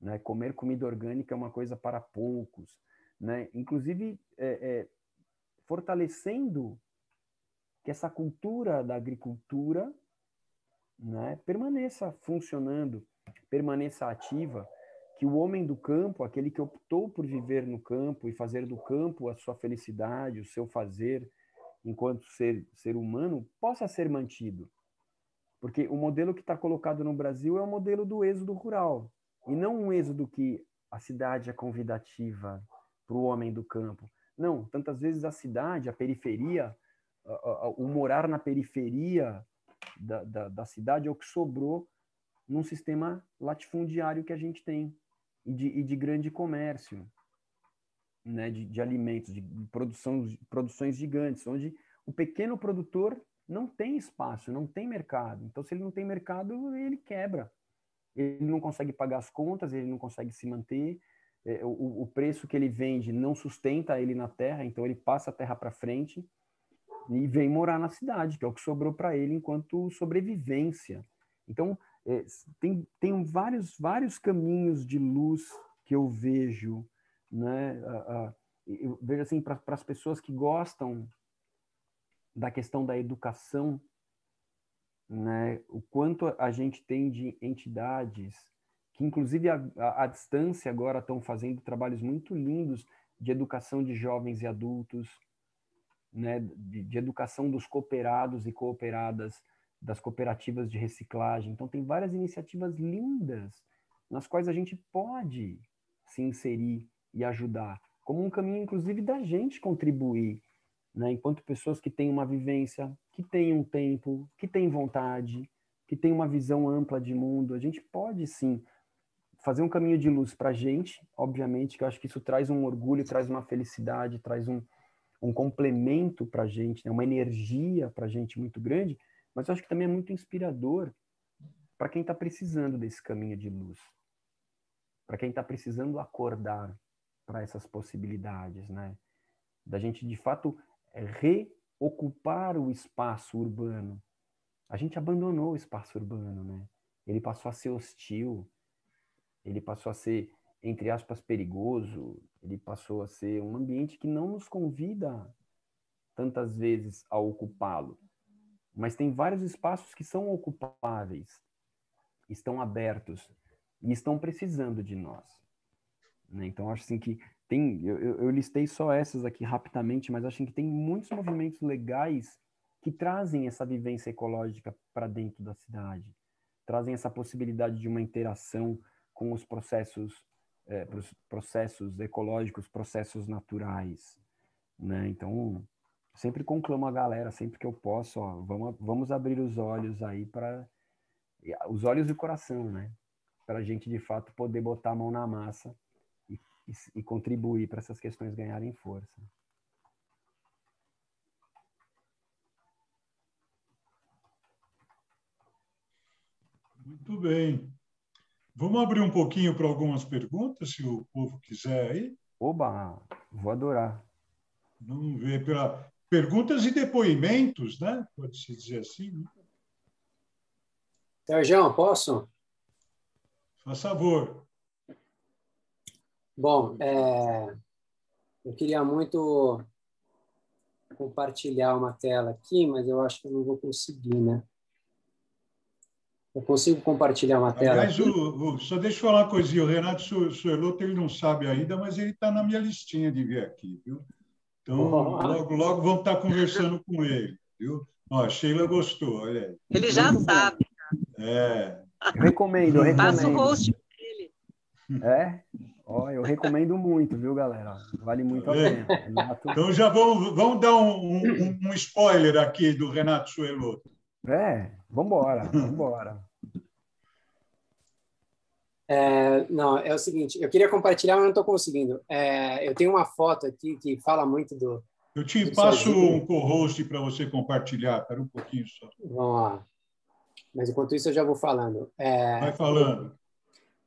Né? Comer comida orgânica é uma coisa para poucos. Né? Inclusive, é, é, fortalecendo que essa cultura da agricultura né, permaneça funcionando permaneça ativa, que o homem do campo, aquele que optou por viver no campo e fazer do campo a sua felicidade, o seu fazer enquanto ser, ser humano, possa ser mantido. Porque o modelo que está colocado no Brasil é o modelo do êxodo rural, e não um êxodo que a cidade é convidativa para o homem do campo. Não, tantas vezes a cidade, a periferia, o morar na periferia da, da, da cidade é o que sobrou num sistema latifundiário que a gente tem e de, e de grande comércio, né, de, de alimentos, de produção, produções gigantes, onde o pequeno produtor não tem espaço, não tem mercado. Então, se ele não tem mercado, ele quebra. Ele não consegue pagar as contas, ele não consegue se manter. É, o, o, preço que ele vende não sustenta ele na terra, então ele passa a terra para frente e vem morar na cidade, que é o que sobrou para ele enquanto sobrevivência. Então, é, tem, tem vários, vários caminhos de luz que eu vejo, né? eu vejo assim, para as pessoas que gostam da questão da educação, né? O quanto a gente tem de entidades que, inclusive, à distância agora estão fazendo trabalhos muito lindos de educação de jovens e adultos, né? De, de educação dos cooperados e cooperadas das cooperativas de reciclagem. Então, tem várias iniciativas lindas nas quais a gente pode se inserir e ajudar, como um caminho, inclusive, da gente contribuir, né? enquanto pessoas que têm uma vivência, que têm um tempo, que têm vontade, que têm uma visão ampla de mundo. A gente pode, sim, fazer um caminho de luz para a gente, obviamente, que eu acho que isso traz um orgulho, traz uma felicidade, traz um, um complemento para a gente, né? uma energia para a gente muito grande, mas eu acho que também é muito inspirador para quem está precisando desse caminho de luz, para quem está precisando acordar para essas possibilidades, né? Da gente de fato é, reocupar o espaço urbano. A gente abandonou o espaço urbano, né? Ele passou a ser hostil, ele passou a ser entre aspas perigoso, ele passou a ser um ambiente que não nos convida tantas vezes a ocupá-lo mas tem vários espaços que são ocupáveis, estão abertos e estão precisando de nós. Né? Então, acho assim que tem, eu, eu, listei só essas aqui rapidamente, mas acho que tem muitos movimentos legais que trazem essa vivência ecológica para dentro da cidade, trazem essa possibilidade de uma interação com os processos, eh, processos ecológicos, processos naturais, né? Então, sempre conclamo a galera, sempre que eu posso, ó, vamos, vamos abrir os olhos aí para os olhos e o coração, né? Para a gente de fato poder botar a mão na massa e, e, e contribuir para essas questões ganharem força. Muito bem. Vamos abrir um pouquinho para algumas perguntas, se o povo quiser aí. Oba, vou adorar. Vamos ver pela, perguntas e depoimentos, né? pode-se dizer assim. Né? Sérgio, posso? Faz favor. Bom, é, eu queria muito compartilhar uma tela aqui, mas eu acho que eu não vou conseguir, né? Eu consigo compartilhar uma tela. Aliás, o, o, só deixa eu falar uma coisinha. O Renato Soelotto, ele não sabe ainda, mas ele está na minha listinha de vir aqui, viu? Então, logo, logo vamos estar conversando com ele, viu? Ó, a Sheila gostou, olha aí. Ele já Muito sabe. É. Eu recomendo, eu recomendo. Passa o host dele. É? Ó, eu recomendo muito, viu, galera? Vale muito a tá pena. Renato... É então já vamos, vamos dar um, um, um spoiler aqui do Renato Sueloto. É, vambora, vambora. É, não, é o seguinte, eu queria compartilhar, mas não estou conseguindo. É, eu tenho uma foto aqui que fala muito do. Eu te do passo sozinho. um co-host para você compartilhar, espera um pouquinho só. Vamos lá. Mas enquanto isso eu já vou falando. É, Vai falando.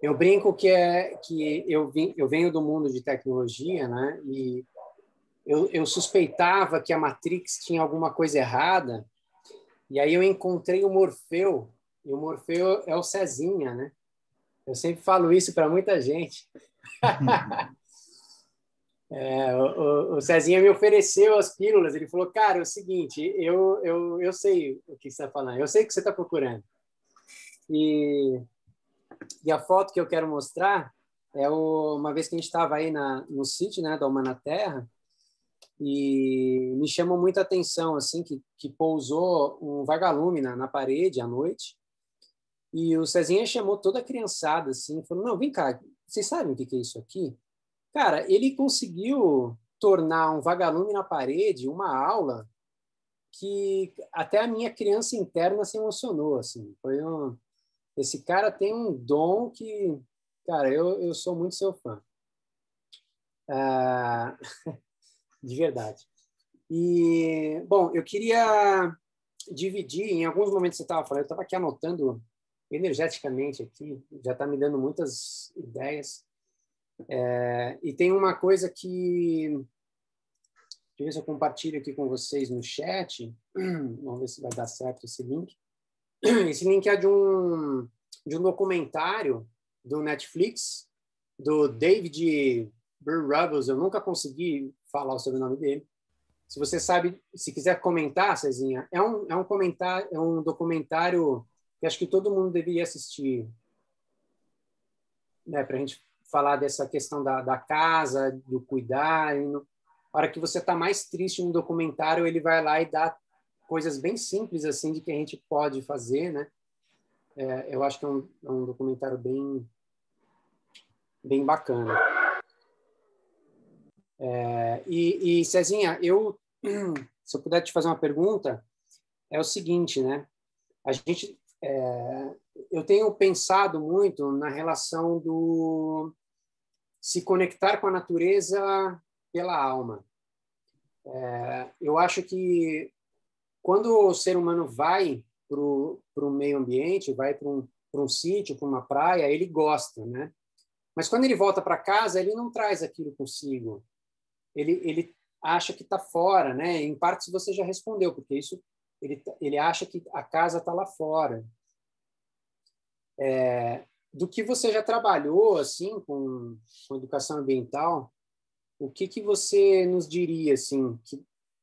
Eu, brinco que é que eu, vim, eu venho do mundo de tecnologia, né? E eu, eu suspeitava que a Matrix tinha alguma coisa errada. E aí eu encontrei o Morfeu. E o Morfeu é o Cezinha, né? Eu sempre falo isso para muita gente. é, o, o, Cezinha me ofereceu as pílulas. Ele falou, cara, é o seguinte, eu, eu, eu sei o que você está falando, eu sei o que você está procurando. E, e a foto que eu quero mostrar é o, uma vez que a gente estava aí na, no sítio né, da Humana Terra, e me chamou muita atenção assim que, que pousou um vagalume na, na parede à noite e o Cezinha chamou toda a criançada, assim, falou, não, vem cá, vocês sabem o que é isso aqui? Cara, ele conseguiu tornar um vagalume na parede uma aula que até a minha criança interna se emocionou, assim. Foi um... Esse cara tem um dom que, cara, eu, eu sou muito seu fã. Ah, de verdade. E, bom, eu queria dividir, em alguns momentos você estava falando, eu estava aqui anotando energeticamente aqui, já está me dando muitas ideias. É, e tem uma coisa que. Deixa eu ver se eu compartilho aqui com vocês no chat. Vamos ver se vai dar certo esse link. Esse link é de um, de um documentário do Netflix, do David Burr Burroughs. Eu nunca consegui falar o sobrenome dele. Se você sabe, se quiser comentar, Cezinha, é um, é um, comentário, é um documentário que acho que todo mundo deveria assistir, né, para a gente falar dessa questão da, da casa, do cuidar. No, a hora que você está mais triste no documentário, ele vai lá e dá coisas bem simples assim de que a gente pode fazer, né? É, eu acho que é um, é um documentário bem bem bacana. É, e, e, Cezinha, eu se eu puder te fazer uma pergunta, é o seguinte, né? A gente é, eu tenho pensado muito na relação do se conectar com a natureza pela alma. É, eu acho que quando o ser humano vai para o meio ambiente, vai para um, um sítio, para uma praia, ele gosta, né? Mas quando ele volta para casa, ele não traz aquilo consigo. Ele, ele acha que está fora, né? Em partes você já respondeu, porque isso ele, tá, ele acha que a casa está lá fora. É, do que você já trabalhou assim com, com educação ambiental, o que, que você nos diria assim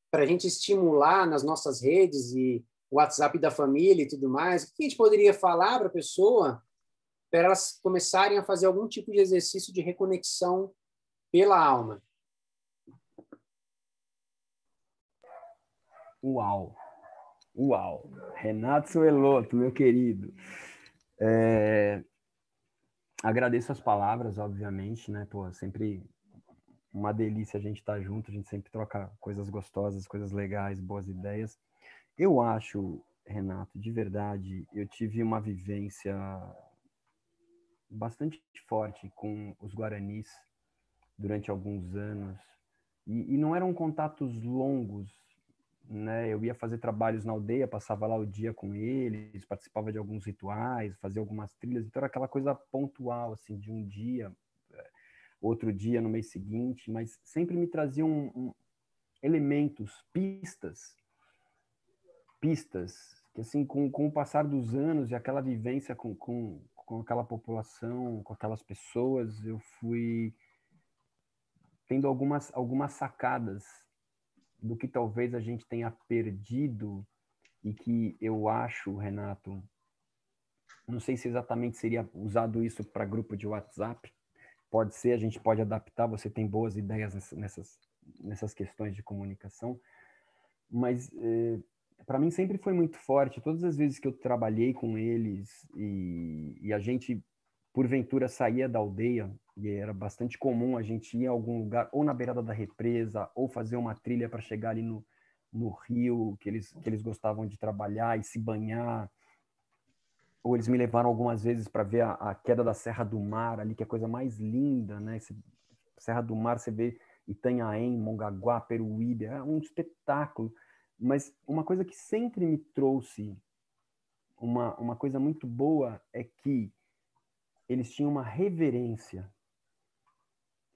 para a gente estimular nas nossas redes e WhatsApp da família e tudo mais, o que a gente poderia falar para a pessoa para elas começarem a fazer algum tipo de exercício de reconexão pela alma? Uau! Uau! Renato Sueloto, meu querido. É... Agradeço as palavras, obviamente, né? Pô, sempre uma delícia a gente estar tá junto, a gente sempre troca coisas gostosas, coisas legais, boas ideias. Eu acho, Renato, de verdade, eu tive uma vivência bastante forte com os guaranis durante alguns anos. E, e não eram contatos longos, né? Eu ia fazer trabalhos na aldeia, passava lá o dia com eles, participava de alguns rituais, fazia algumas trilhas, então era aquela coisa pontual, assim, de um dia, é, outro dia no mês seguinte, mas sempre me traziam um, um, elementos, pistas, pistas, que assim, com, com o passar dos anos e aquela vivência com, com, com aquela população, com aquelas pessoas, eu fui tendo algumas, algumas sacadas do que talvez a gente tenha perdido e que eu acho, Renato, não sei se exatamente seria usado isso para grupo de WhatsApp. Pode ser, a gente pode adaptar. Você tem boas ideias nessas, nessas questões de comunicação, mas é, para mim sempre foi muito forte. Todas as vezes que eu trabalhei com eles e, e a gente porventura saía da aldeia e era bastante comum a gente ir em algum lugar, ou na beirada da represa, ou fazer uma trilha para chegar ali no, no rio, que eles, que eles gostavam de trabalhar e se banhar. Ou eles me levaram algumas vezes para ver a, a, queda da Serra do Mar ali, que é a coisa mais linda, né? Esse, Serra do Mar, você vê Itanhaém, Mongaguá, Peruíbe, é um espetáculo. Mas uma coisa que sempre me trouxe uma, uma coisa muito boa é que eles tinham uma reverência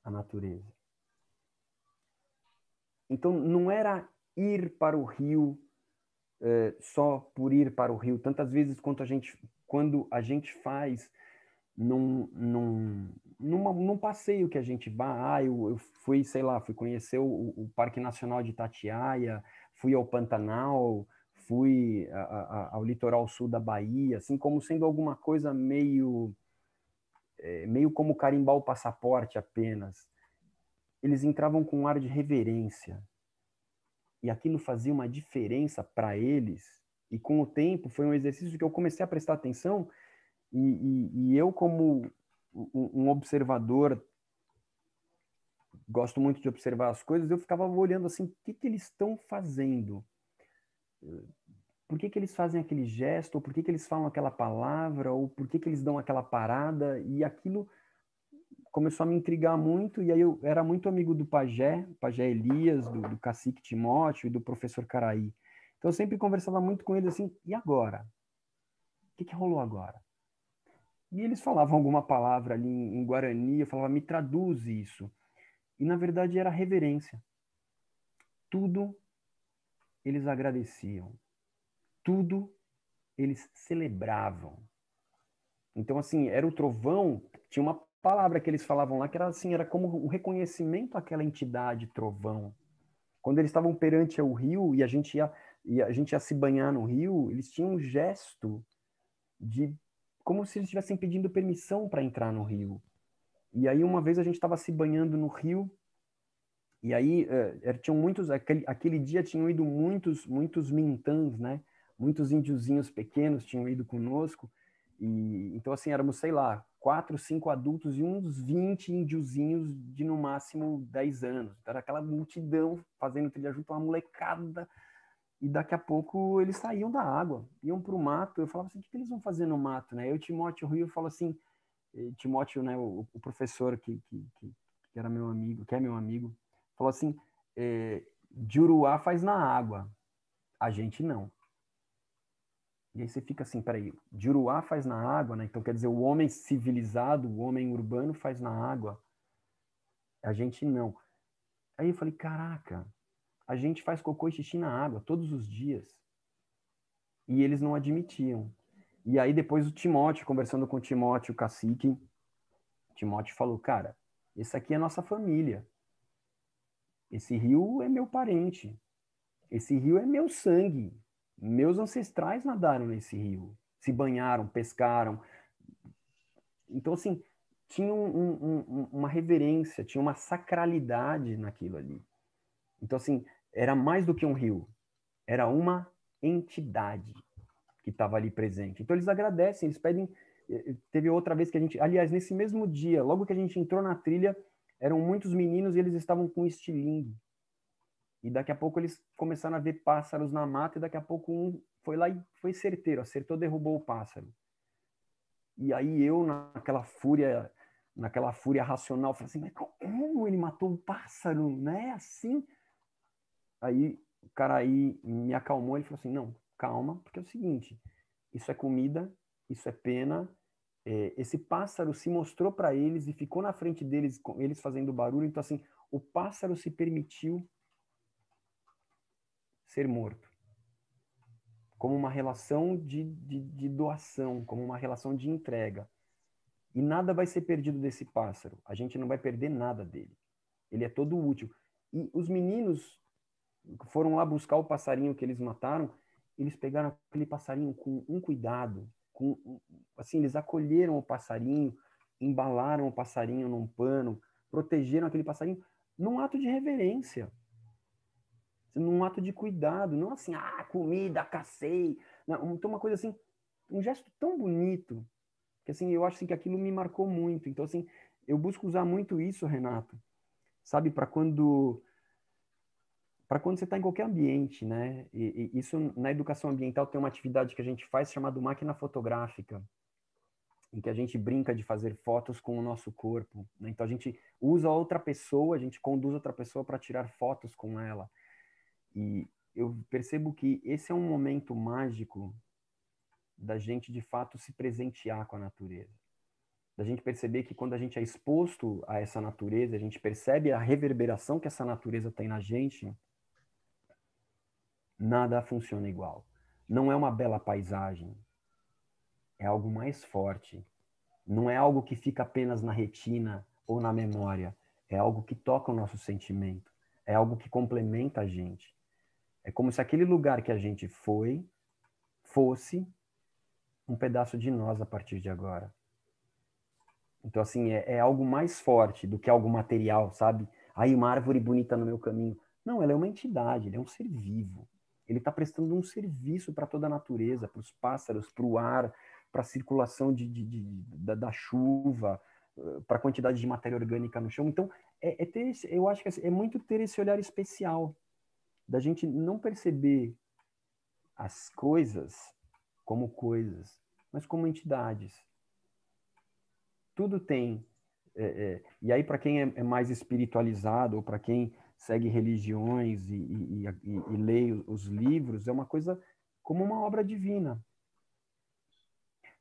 a natureza. Então, não era ir para o rio eh, só por ir para o rio. Tantas vezes quanto a gente, quando a gente faz num, num, numa, num passeio que a gente vai, ah, eu, eu fui, sei lá, fui conhecer o, o Parque Nacional de Itatiaia, fui ao Pantanal, fui a, a, ao litoral sul da Bahia, assim como sendo alguma coisa meio é, meio como carimbar o passaporte apenas. Eles entravam com um ar de reverência. E aquilo fazia uma diferença para eles. E com o tempo foi um exercício que eu comecei a prestar atenção e, e, e eu, como um observador gosto muito de observar as coisas, eu ficava olhando assim, o que, que eles estão fazendo? por que, que eles fazem aquele gesto, ou por que, que eles falam aquela palavra, ou por que, que eles dão aquela parada, e aquilo começou a me intrigar muito, e aí eu era muito amigo do pajé, pajé Elias, do, do cacique Timóteo e do professor Caraí. Então eu sempre conversava muito com eles assim, e agora? O que, que rolou agora? E eles falavam alguma palavra ali em, em Guarani, eu falava, me traduz isso. E na verdade era reverência. Tudo eles agradeciam tudo eles celebravam. Então, assim, era o trovão, tinha uma palavra que eles falavam lá que era assim, era como o um reconhecimento àquela entidade trovão. Quando eles estavam perante o rio e a gente ia, e a gente ia se banhar no rio, eles tinham um gesto de como se eles estivessem pedindo permissão para entrar no rio. E aí uma vez a gente estava se banhando no rio e aí uh, tinham muitos aquele, aquele dia tinham ido muitos muitos mintans, né? Muitos índiozinhos pequenos tinham ido conosco. E, então, assim, éramos, sei lá, quatro, cinco adultos e uns 20 índiozinhos de no máximo 10 anos. Então, era aquela multidão fazendo trilha junto, uma molecada. E daqui a pouco eles saíam da água, iam para o mato. Eu falava assim: o que, eles vão fazer no mato? Né? Eu, Timóteo Rio, falo assim: eh, Timóteo, né, o, o professor que, que, que, era meu amigo, que é meu amigo, falou assim: é, eh, Juruá faz na água, a gente não. E aí você fica assim, peraí, Juruá faz na água, né? Então quer dizer, o homem civilizado, o homem urbano faz na água. A gente não. Aí eu falei, caraca, a gente faz cocô e xixi na água todos os dias. E eles não admitiam. E aí depois o Timóteo, conversando com o Timóteo, o cacique, Timóteo falou, cara, esse aqui é nossa família. Esse rio é meu parente. Esse rio é meu sangue. Meus ancestrais nadaram nesse rio, se banharam, pescaram. Então, assim, tinha um, um, uma reverência, tinha uma sacralidade naquilo ali. Então, assim, era mais do que um rio, era uma entidade que estava ali presente. Então, eles agradecem, eles pedem. Eh, eh, teve outra vez que a gente, aliás, nesse mesmo dia, logo que a gente entrou na trilha, eram muitos meninos e eles estavam com estilingue. E daqui a pouco eles começaram a ver pássaros na mata, e daqui a pouco um foi lá e foi certeiro, acertou, derrubou o pássaro. E aí eu, naquela fúria, naquela fúria racional, falei assim, mas como ele matou um pássaro, né? Assim. Aí o cara aí me acalmou, ele falou assim, não, calma, porque é o seguinte, isso é comida, isso é pena, é, esse pássaro se mostrou para eles e ficou na frente deles, com eles fazendo barulho, então assim, o pássaro se permitiu ser morto. Como uma relação de, de, de doação, como uma relação de entrega. E nada vai ser perdido desse pássaro. A gente não vai perder nada dele. Ele é todo útil. E os meninos foram lá buscar o passarinho que eles mataram. Eles pegaram aquele passarinho com um cuidado, com assim eles acolheram o passarinho, embalaram o passarinho num pano, protegeram aquele passarinho num ato de reverência num ato de cuidado, não assim, ah, comida, cacei. Não, né, então, uma coisa assim, um gesto tão bonito, que assim, eu acho assim, que aquilo me marcou muito. Então, assim, eu busco usar muito isso, Renato, sabe, para quando para quando você está em qualquer ambiente, né? E, e, isso na educação ambiental tem uma atividade que a gente faz chamada máquina fotográfica, em que a gente brinca de fazer fotos com o nosso corpo. Né? Então a gente usa outra pessoa, a gente conduz outra pessoa para tirar fotos com ela. E eu percebo que esse é um momento mágico da gente de fato se presentear com a natureza. Da gente perceber que quando a gente é exposto a essa natureza, a gente percebe a reverberação que essa natureza tem na gente, nada funciona igual. Não é uma bela paisagem. É algo mais forte. Não é algo que fica apenas na retina ou na memória. É algo que toca o nosso sentimento. É algo que complementa a gente é como se aquele lugar que a gente foi fosse um pedaço de nós a partir de agora. Então, assim, é, é algo mais forte do que algo material, sabe? Aí, uma árvore bonita no meu caminho. Não, ela é uma entidade, ele é um ser vivo. Ele está prestando um serviço para toda a natureza, para os pássaros, para o ar, para a circulação de, de, de, da, da, chuva, para a quantidade de matéria orgânica no chão. Então, é, é ter esse, eu acho que é, é muito ter esse olhar especial da gente não perceber as coisas como coisas, mas como entidades. Tudo tem. É, é, e aí, para quem é, é, mais espiritualizado, ou para quem segue religiões e, e, e, e lê os livros, é uma coisa como uma obra divina.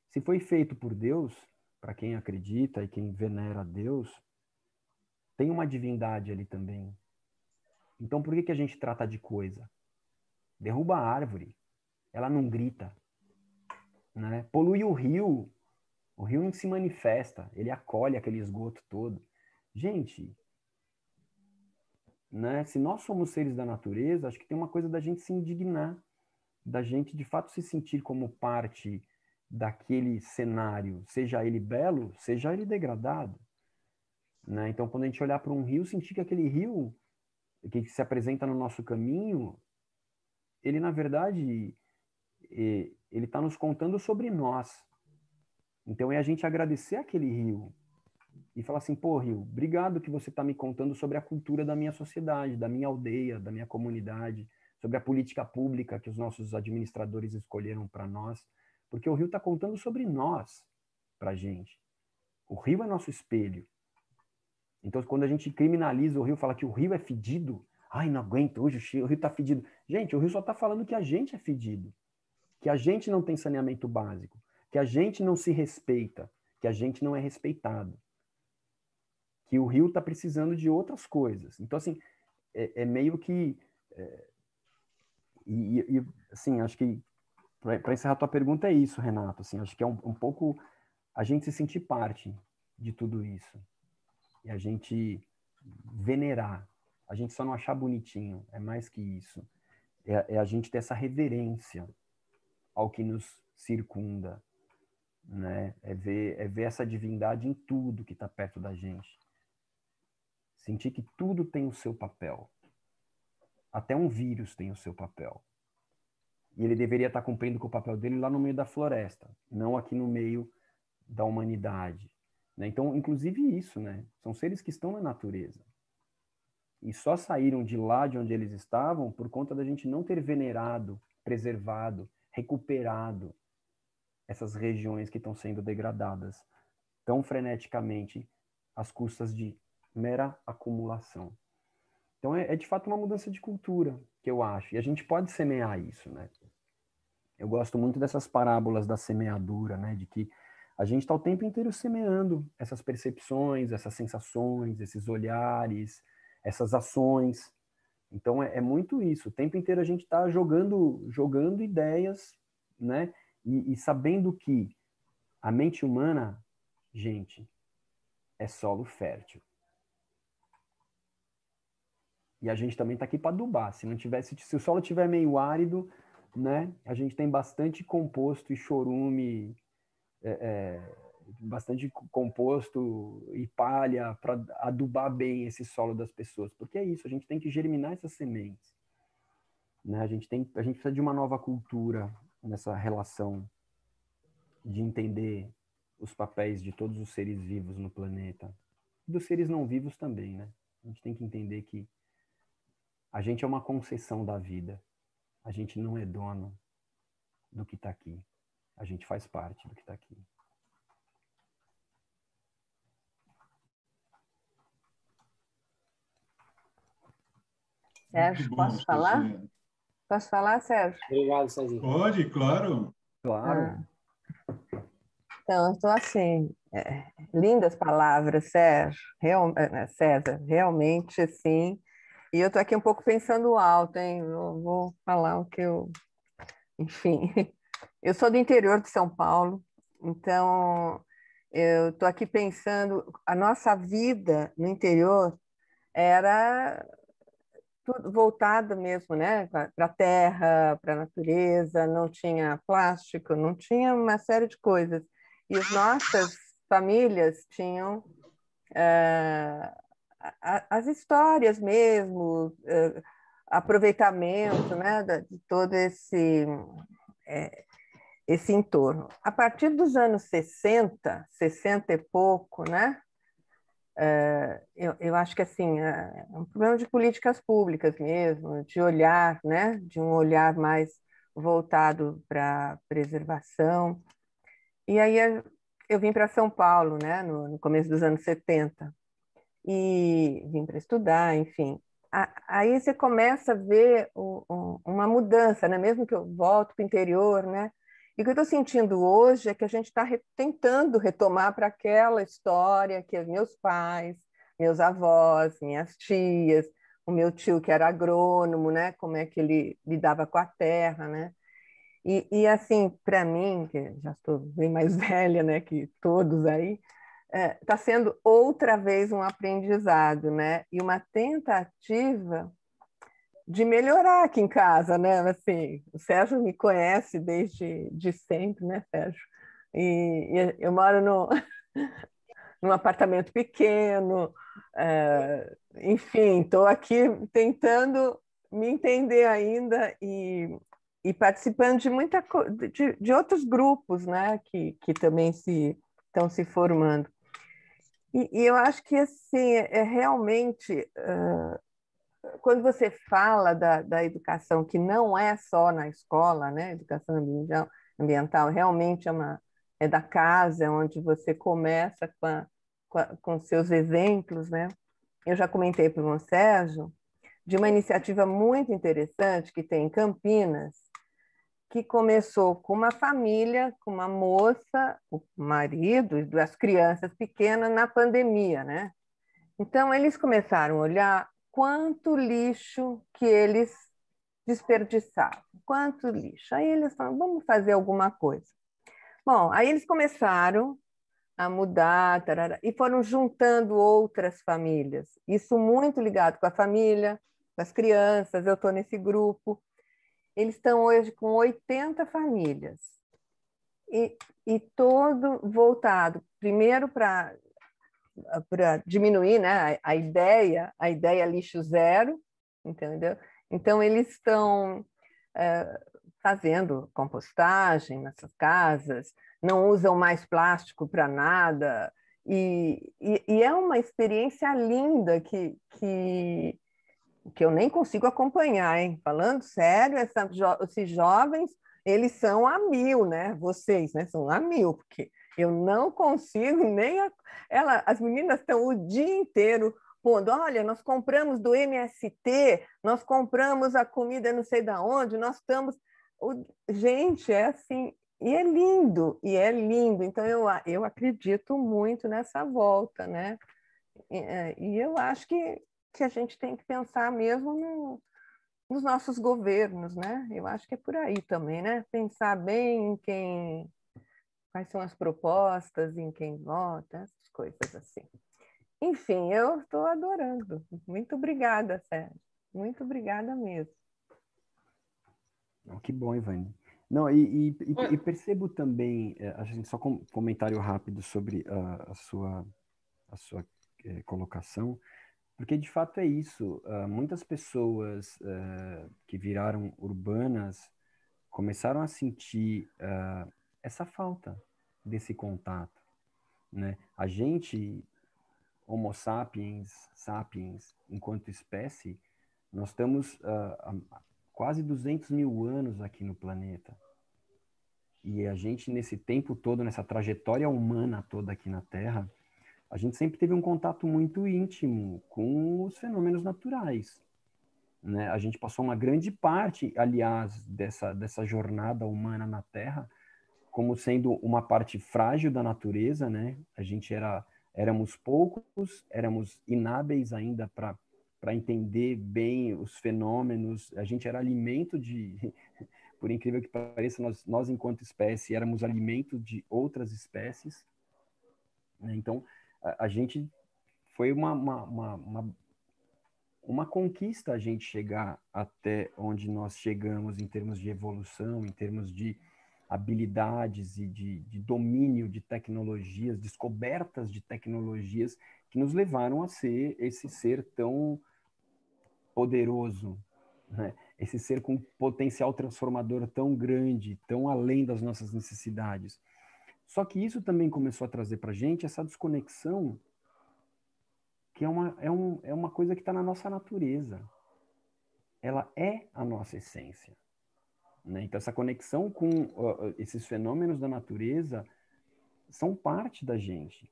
Se foi feito por Deus, para quem acredita e quem venera Deus, tem uma divindade ali também. Então, por que, que a gente trata de coisa? Derruba a árvore, ela não grita. Né? Polui o rio, o rio não se manifesta, ele acolhe aquele esgoto todo. Gente, né? se nós somos seres da natureza, acho que tem uma coisa da gente se indignar, da gente de fato se sentir como parte daquele cenário, seja ele belo, seja ele degradado. Né? Então, quando a gente olhar para um rio, sentir que aquele rio que se apresenta no nosso caminho, ele na verdade ele está nos contando sobre nós. Então é a gente agradecer aquele rio e falar assim, pô, rio, obrigado que você está me contando sobre a cultura da minha sociedade, da minha aldeia, da minha comunidade, sobre a política pública que os nossos administradores escolheram para nós, porque o rio está contando sobre nós, para gente. O rio é nosso espelho. Então, quando a gente criminaliza o rio, fala que o rio é fedido, ai, não aguento, hoje o rio está fedido. Gente, o rio só está falando que a gente é fedido, que a gente não tem saneamento básico, que a gente não se respeita, que a gente não é respeitado, que o rio está precisando de outras coisas. Então, assim, é, é meio que. É, e, e, assim, acho que para encerrar a tua pergunta é isso, Renato. Assim, acho que é um, um pouco a gente se sentir parte de tudo isso e a gente venerar. A gente só não achar bonitinho, é mais que isso. É, é a gente ter essa reverência ao que nos circunda, né? É ver, é ver essa divindade em tudo que está perto da gente. Sentir que tudo tem o seu papel. Até um vírus tem o seu papel. E ele deveria estar tá cumprindo com o papel dele lá no meio da floresta, não aqui no meio da humanidade. Né? Então, inclusive isso, né? São seres que estão na natureza. E só saíram de lá de onde eles estavam por conta da gente não ter venerado, preservado, recuperado essas regiões que estão sendo degradadas tão freneticamente às custas de mera acumulação. Então é, é, de fato uma mudança de cultura que eu acho e a gente pode semear isso, né? Eu gosto muito dessas parábolas da semeadura, né? De que a gente está o tempo inteiro semeando essas percepções, essas sensações, esses olhares, essas ações. Então é, é muito isso. O tempo inteiro a gente está jogando, jogando ideias, né? E, e sabendo que a mente humana, gente, é solo fértil. E a gente também está aqui para adubar. Se não tivesse, se o solo tiver meio árido, né? A gente tem bastante composto e chorume é, é, bastante composto e palha para adubar bem esse solo das pessoas, porque é isso, a gente tem que germinar essas sementes. Né? A, gente tem, a gente precisa de uma nova cultura nessa relação de entender os papéis de todos os seres vivos no planeta e dos seres não vivos também, né? A gente tem que entender que a gente é uma concessão da vida. A gente não é dono do que está aqui a gente faz parte do que está aqui. Sérgio, posso falar? Você... Posso falar, Sérgio? Obrigado, Sérgio. Pode, claro. Claro. Ah. Então, eu estou assim, é, lindas palavras, Sérgio, real, é, né, César, realmente sim. E eu estou aqui um pouco pensando alto, hein? Eu vou falar o que eu. Enfim. Eu sou do interior de São Paulo, então eu estou aqui pensando, a nossa vida no interior era tudo voltado mesmo né, para a terra, para a natureza, não tinha plástico, não tinha uma série de coisas. E as nossas famílias tinham uh, as histórias mesmo, uh, aproveitamento né, de todo esse. Eh, esse entorno. A partir dos anos 60, 60 e pouco, né? Uh, eu, eu, acho que assim é, é um problema de políticas públicas mesmo, de olhar, né, de um olhar mais voltado para preservação. E aí eu vim para São Paulo, né, no, no, começo dos anos 70, e vim para estudar, enfim. A, aí você começa a ver o, o, uma mudança, né? Mesmo que eu volto para o interior, né? E o que eu estou sentindo hoje é que a gente está re tentando retomar para aquela história que meus pais, meus avós, minhas tias, o meu tio que era agrônomo, né? Como é que ele lidava com a terra, né? E, e assim, para mim, que já estou bem mais velha, né, que todos aí, está é, tá sendo outra vez um aprendizado, né? E uma tentativa de melhorar aqui em casa, né? Assim, o Sérgio me conhece desde de sempre, né, Sérgio? E, e eu moro no, num apartamento pequeno, é, enfim, estou aqui tentando me entender ainda e, e participando de muita de, de outros grupos, né? Que, que também se estão se formando. E, e, eu acho que assim é, é realmente uh, quando você fala da, da educação, que não é só na escola, né? Educação ambiental, ambiental realmente é, uma, é da casa, onde você começa com, a, com, a, com seus exemplos, né? Eu já comentei para o Sérgio de uma iniciativa muito interessante que tem em Campinas, que começou com uma família, com uma moça, o marido e duas crianças pequenas na pandemia, né? Então eles começaram a olhar quanto lixo que eles desperdiçavam, quanto lixo. Aí eles falaram, vamos fazer alguma coisa. Bom, aí eles começaram a mudar e foram juntando outras famílias. Isso muito ligado com a família, com as crianças. Eu estou nesse grupo. Eles estão hoje com 80 famílias e, e todo voltado primeiro para para diminuir né, a, a, ideia, a ideia lixo zero, entendeu? Então, eles estão é, fazendo compostagem nessas casas, não usam mais plástico para nada, e, e, e, é uma experiência linda que, que, que eu nem consigo acompanhar, hein? Falando sério, essa, esses jovens, eles são a mil, né? Vocês, né? São a mil, porque eu não consigo nem. A... Ela, as meninas estão o dia inteiro pondo: olha, nós compramos do MST, nós compramos a comida não sei da onde, nós estamos. O... Gente, é assim. E é lindo, e é lindo. Então, eu, eu acredito muito nessa volta, né? E, é, e eu acho que, que a gente tem que pensar mesmo no, nos nossos governos, né? Eu acho que é por aí também, né? Pensar bem em quem quais são as propostas, em quem vota, essas coisas assim. Enfim, eu estou adorando. Muito obrigada, Sérgio. Muito obrigada mesmo. Oh, que bom, Ivani. Não, e, e, e, e percebo também, é, a gente só com um comentário rápido sobre a, a sua, a sua é, colocação, porque de fato é isso. Uh, muitas pessoas uh, que viraram urbanas começaram a sentir ah, essa falta desse contato, né? A gente Homo sapiens, sapiens, enquanto espécie, nós estamos uh, quase 200 mil anos aqui no planeta. E a gente, nesse tempo todo, nessa trajetória humana toda aqui na Terra, a gente sempre teve um contato muito íntimo com os fenômenos naturais. Né? A gente passou uma grande parte, aliás, dessa, dessa jornada humana na Terra como sendo uma parte frágil da natureza, né? A gente era éramos poucos, éramos inábeis ainda para para entender bem os fenômenos, a gente era alimento de por incrível que pareça, nós, nós enquanto espécie éramos alimento de outras espécies. Né? Então, a, a, gente foi uma uma, uma, uma, uma conquista a gente chegar até onde nós chegamos em termos de evolução, em termos de habilidades e de, de domínio de tecnologias, descobertas de tecnologias que nos levaram a ser esse ser tão poderoso, né? esse ser com potencial transformador tão grande, tão além das nossas necessidades. Só que isso também começou a trazer para gente essa desconexão, que é uma, é um, é uma coisa que está na nossa natureza. Ela é a nossa essência. Né? Então, essa conexão com uh, esses fenômenos da natureza são parte da gente.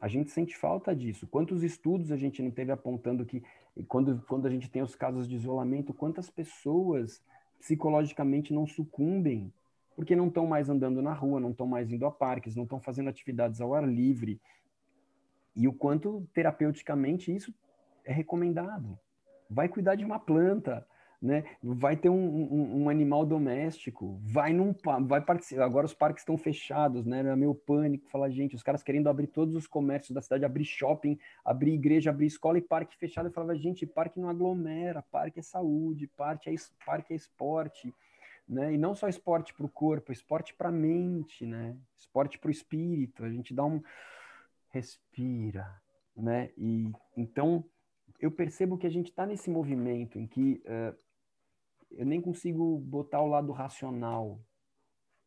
A gente sente falta disso. Quantos estudos a gente não teve apontando que, quando, quando a gente tem os casos de isolamento, quantas pessoas psicologicamente não sucumbem porque não estão mais andando na rua, não estão mais indo a parques, não estão fazendo atividades ao ar livre. E o quanto terapeuticamente isso é recomendado. Vai cuidar de uma planta, né? Vai ter um, um, um, animal doméstico, vai num vai participar. Agora os parques estão fechados, né? Era meio pânico falar, gente, os caras querendo abrir todos os comércios da cidade, abrir shopping, abrir igreja, abrir escola e parque fechado. Eu falava, gente, parque não aglomera, parque é saúde, parque é, parque é esporte. Né? E não só esporte para o corpo, esporte para a mente, né? Esporte para o espírito. A gente dá um respira, né? E então eu percebo que a gente está nesse movimento em que eh, eu nem consigo botar o lado racional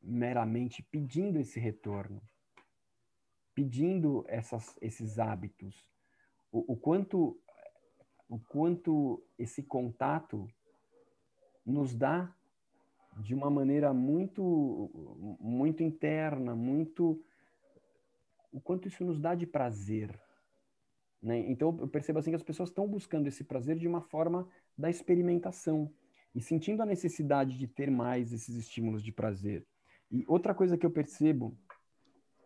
meramente pedindo esse retorno, pedindo essas, esses hábitos. O, o, quanto, o quanto esse contato nos dá de uma maneira muito muito interna, muito o quanto isso nos dá de prazer, né? Então eu percebo assim que as pessoas estão buscando esse prazer de uma forma da experimentação, e sentindo a necessidade de ter mais esses estímulos de prazer. E outra coisa que eu percebo,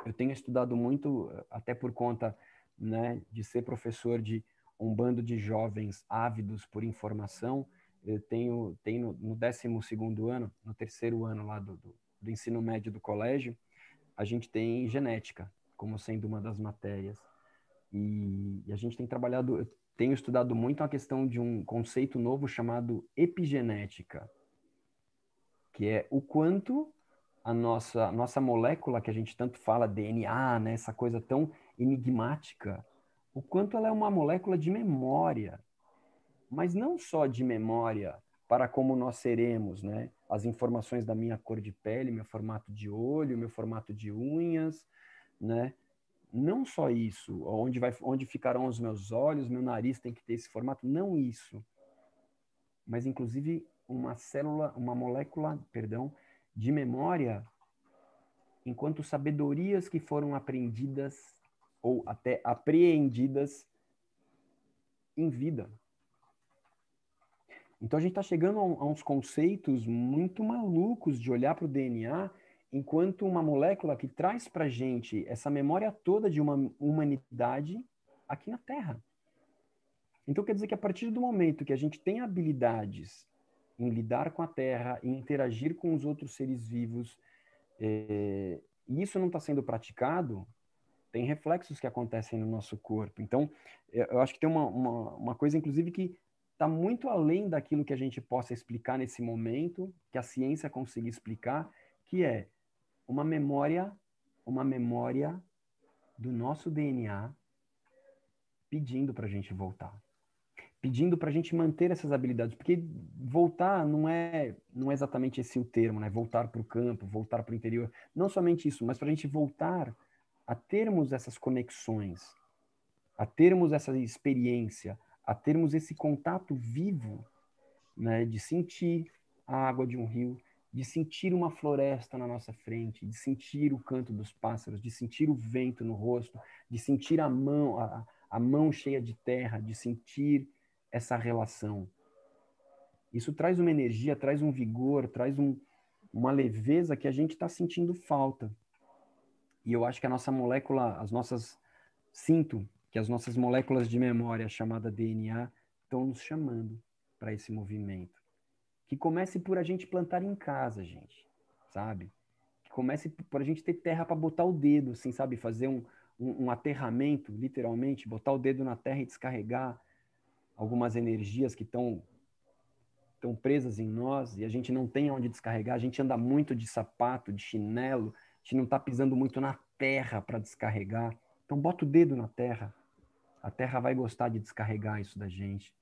eu tenho estudado muito, até por conta né, de ser professor de um bando de jovens ávidos por informação, eu tenho, tenho no 12 ano, no terceiro ano lá do, do, do ensino médio do colégio, a gente tem genética como sendo uma das matérias. E, e a gente tem trabalhado, tenho estudado muito a questão de um conceito novo chamado epigenética, que é o quanto a nossa, a nossa molécula, que a gente tanto fala, DNA, né, essa coisa tão enigmática, o quanto ela é uma molécula de memória, mas não só de memória para como nós seremos, né? As informações da minha cor de pele, meu formato de olho, meu formato de unhas, né? não só isso, onde, vai, onde ficarão os meus olhos, meu nariz tem que ter esse formato, não isso, mas inclusive uma célula, uma molécula, perdão, de memória, enquanto sabedorias que foram aprendidas ou até apreendidas em vida. Então a gente está chegando a, uns conceitos muito malucos de olhar para o DNA enquanto uma molécula que traz para gente essa memória toda de uma humanidade aqui na Terra. Então quer dizer que a partir do momento que a gente tem habilidades em lidar com a Terra, em interagir com os outros seres vivos, é, e isso não está sendo praticado, tem reflexos que acontecem no nosso corpo. Então, eu acho que tem uma, uma, uma coisa, inclusive, que está muito além daquilo que a gente possa explicar nesse momento, que a ciência consiga explicar, que é uma memória, uma memória do nosso DNA pedindo para a gente voltar, pedindo para a gente manter essas habilidades, porque voltar não é não é exatamente esse o termo, né? Voltar para o campo, voltar para o interior, não somente isso, mas para a gente voltar a termos essas conexões, a termos essa experiência, a termos esse contato vivo, né? De sentir a água de um rio, de sentir uma floresta na nossa frente, de sentir o canto dos pássaros, de sentir o vento no rosto, de sentir a mão, a, a mão cheia de terra, de sentir essa relação. Isso traz uma energia, traz um vigor, traz um, uma leveza que a gente está sentindo falta. E eu acho que a nossa molécula, as nossas. Sinto que as nossas moléculas de memória, chamada DNA, estão nos chamando para esse movimento que comece por a gente plantar em casa, gente, sabe? Que comece por a gente ter terra para botar o dedo, assim, sabe? Fazer um, um, um aterramento, literalmente, botar o dedo na terra e descarregar algumas energias que estão estão presas em nós e a gente não tem onde descarregar, a gente anda muito de sapato, de chinelo, a gente não está pisando muito na terra para descarregar. Então bota o dedo na terra. A terra vai gostar de descarregar isso da gente.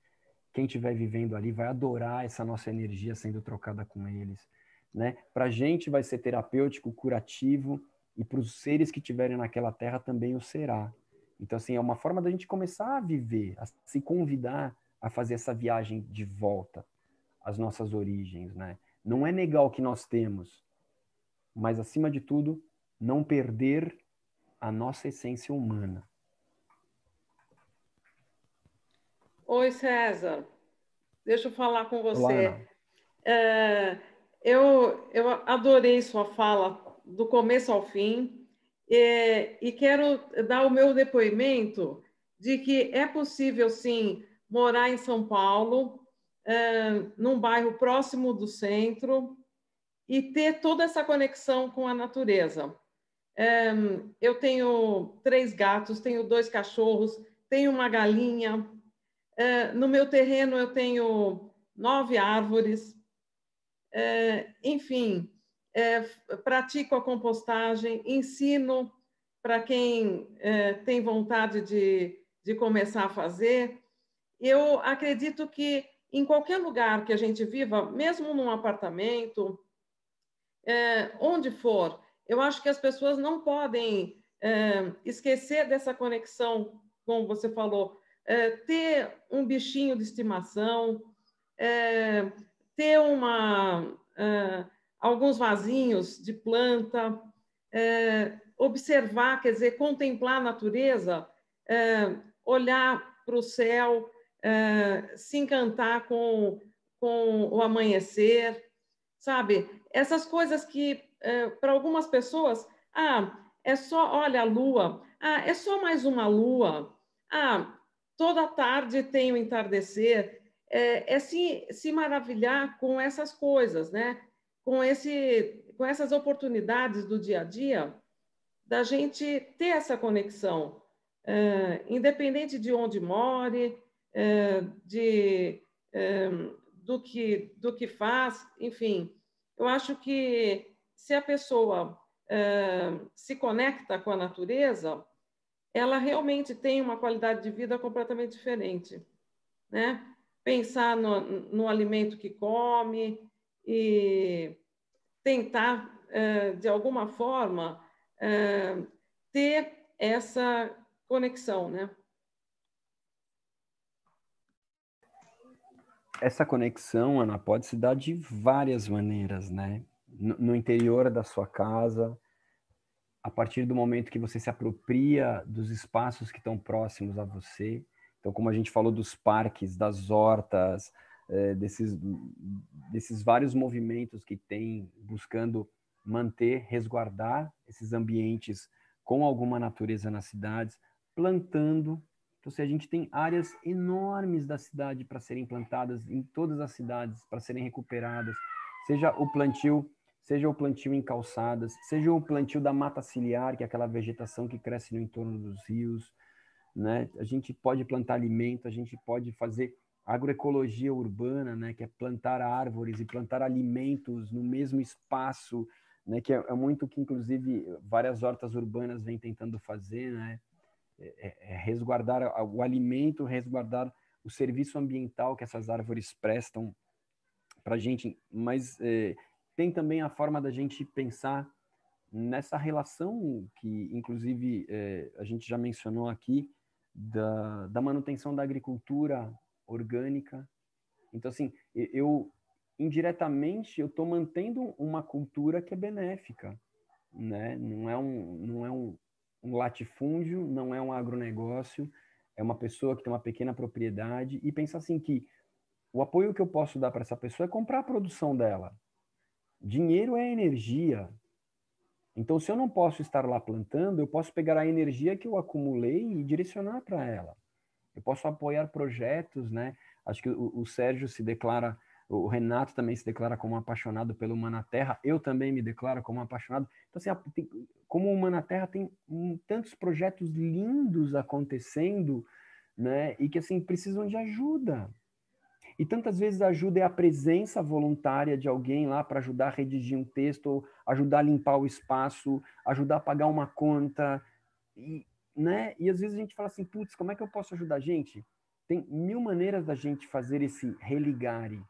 Quem estiver vivendo ali vai adorar essa nossa energia sendo trocada com eles. Né? Para a gente vai ser terapêutico, curativo, e para os seres que estiverem naquela terra também o será. Então, assim, é uma forma da gente começar a viver, a se convidar a fazer essa viagem de volta às nossas origens, né? Não é negar o que nós temos, mas, acima de tudo, não perder a nossa essência humana. Oi, César. Deixa eu falar com você. É, eu, eu adorei sua fala do começo ao fim é, e quero dar o meu depoimento de que é possível, sim, morar em São Paulo, é, num bairro próximo do centro e ter toda essa conexão com a natureza. É, eu tenho três gatos, tenho dois cachorros, tenho uma galinha, eh, no meu terreno eu tenho nove árvores, eh, enfim, eh, pratico a compostagem, ensino para quem tem vontade de, de começar a fazer. Eu acredito que em qualquer lugar que a gente viva, mesmo num apartamento, onde for, eu acho que as pessoas não podem esquecer dessa conexão, como você falou, é, ter um bichinho de estimação, é, ter uma, é, alguns vasinhos de planta, é, observar, quer dizer, contemplar a natureza, é, olhar para o céu, se encantar com, com o amanhecer, sabe? Essas coisas que, para algumas pessoas, ah, é só, olha a lua, ah, é só mais uma lua, ah, Toda tarde tem o entardecer. É, é se, se maravilhar com essas coisas, né? com, esse, com essas oportunidades do dia a dia, da gente ter essa conexão, é, independente de onde more, é, de, é, do, que, do que faz, enfim. Eu acho que se a pessoa é, se conecta com a natureza, ela realmente tem uma qualidade de vida completamente diferente. Né? Pensar no, no alimento que come e tentar, eh, de alguma forma, eh, ter essa conexão, né? Essa conexão, Ana, pode se dar de várias maneiras, né? No, no interior da sua casa, a partir do momento que você se apropria dos espaços que estão próximos a você. Então, como a gente falou dos parques, das hortas, é, desses, desses vários movimentos que tem buscando manter, resguardar esses ambientes com alguma natureza nas cidades, plantando. Então, se a gente tem áreas enormes da cidade para serem plantadas em todas as cidades, para serem recuperadas, seja o plantio seja o plantio em calçadas, seja o plantio da mata ciliar, que é aquela vegetação que cresce no entorno dos rios, né? A gente pode plantar alimento, a gente pode fazer agroecologia urbana, né, que é plantar árvores e plantar alimentos no mesmo espaço, né, que é, é muito que inclusive várias hortas urbanas vêm tentando fazer, né? É, é, é resguardar o alimento, resguardar o serviço ambiental que essas árvores prestam para a gente, mas é, tem também a forma da gente pensar nessa relação que, inclusive, é, a gente já mencionou aqui, da, da manutenção da agricultura orgânica. Então, assim, eu indiretamente eu estou mantendo uma cultura que é benéfica, né? Não é um, não é um, um latifúndio, não é um agronegócio, é uma pessoa que tem uma pequena propriedade e pensar assim que o apoio que eu posso dar para essa pessoa é comprar a produção dela, Dinheiro é energia. Então, se eu não posso estar lá plantando, eu posso pegar a energia que eu acumulei e direcionar para ela. Eu posso apoiar projetos, né? Acho que o, o Sérgio se declara o Renato também se declara como apaixonado pelo Humana Terra, eu também me declaro como apaixonado. Então, assim, tem, como Humana Terra tem um, tantos projetos lindos acontecendo, né, e que, assim, precisam de ajuda. E tantas vezes a ajuda é a presença voluntária de alguém lá para ajudar a redigir um texto, ajudar a limpar o espaço, ajudar a pagar uma conta, e, né? E às vezes a gente fala assim, putz, como é que eu posso ajudar? a Gente, tem mil maneiras da gente fazer esse religare,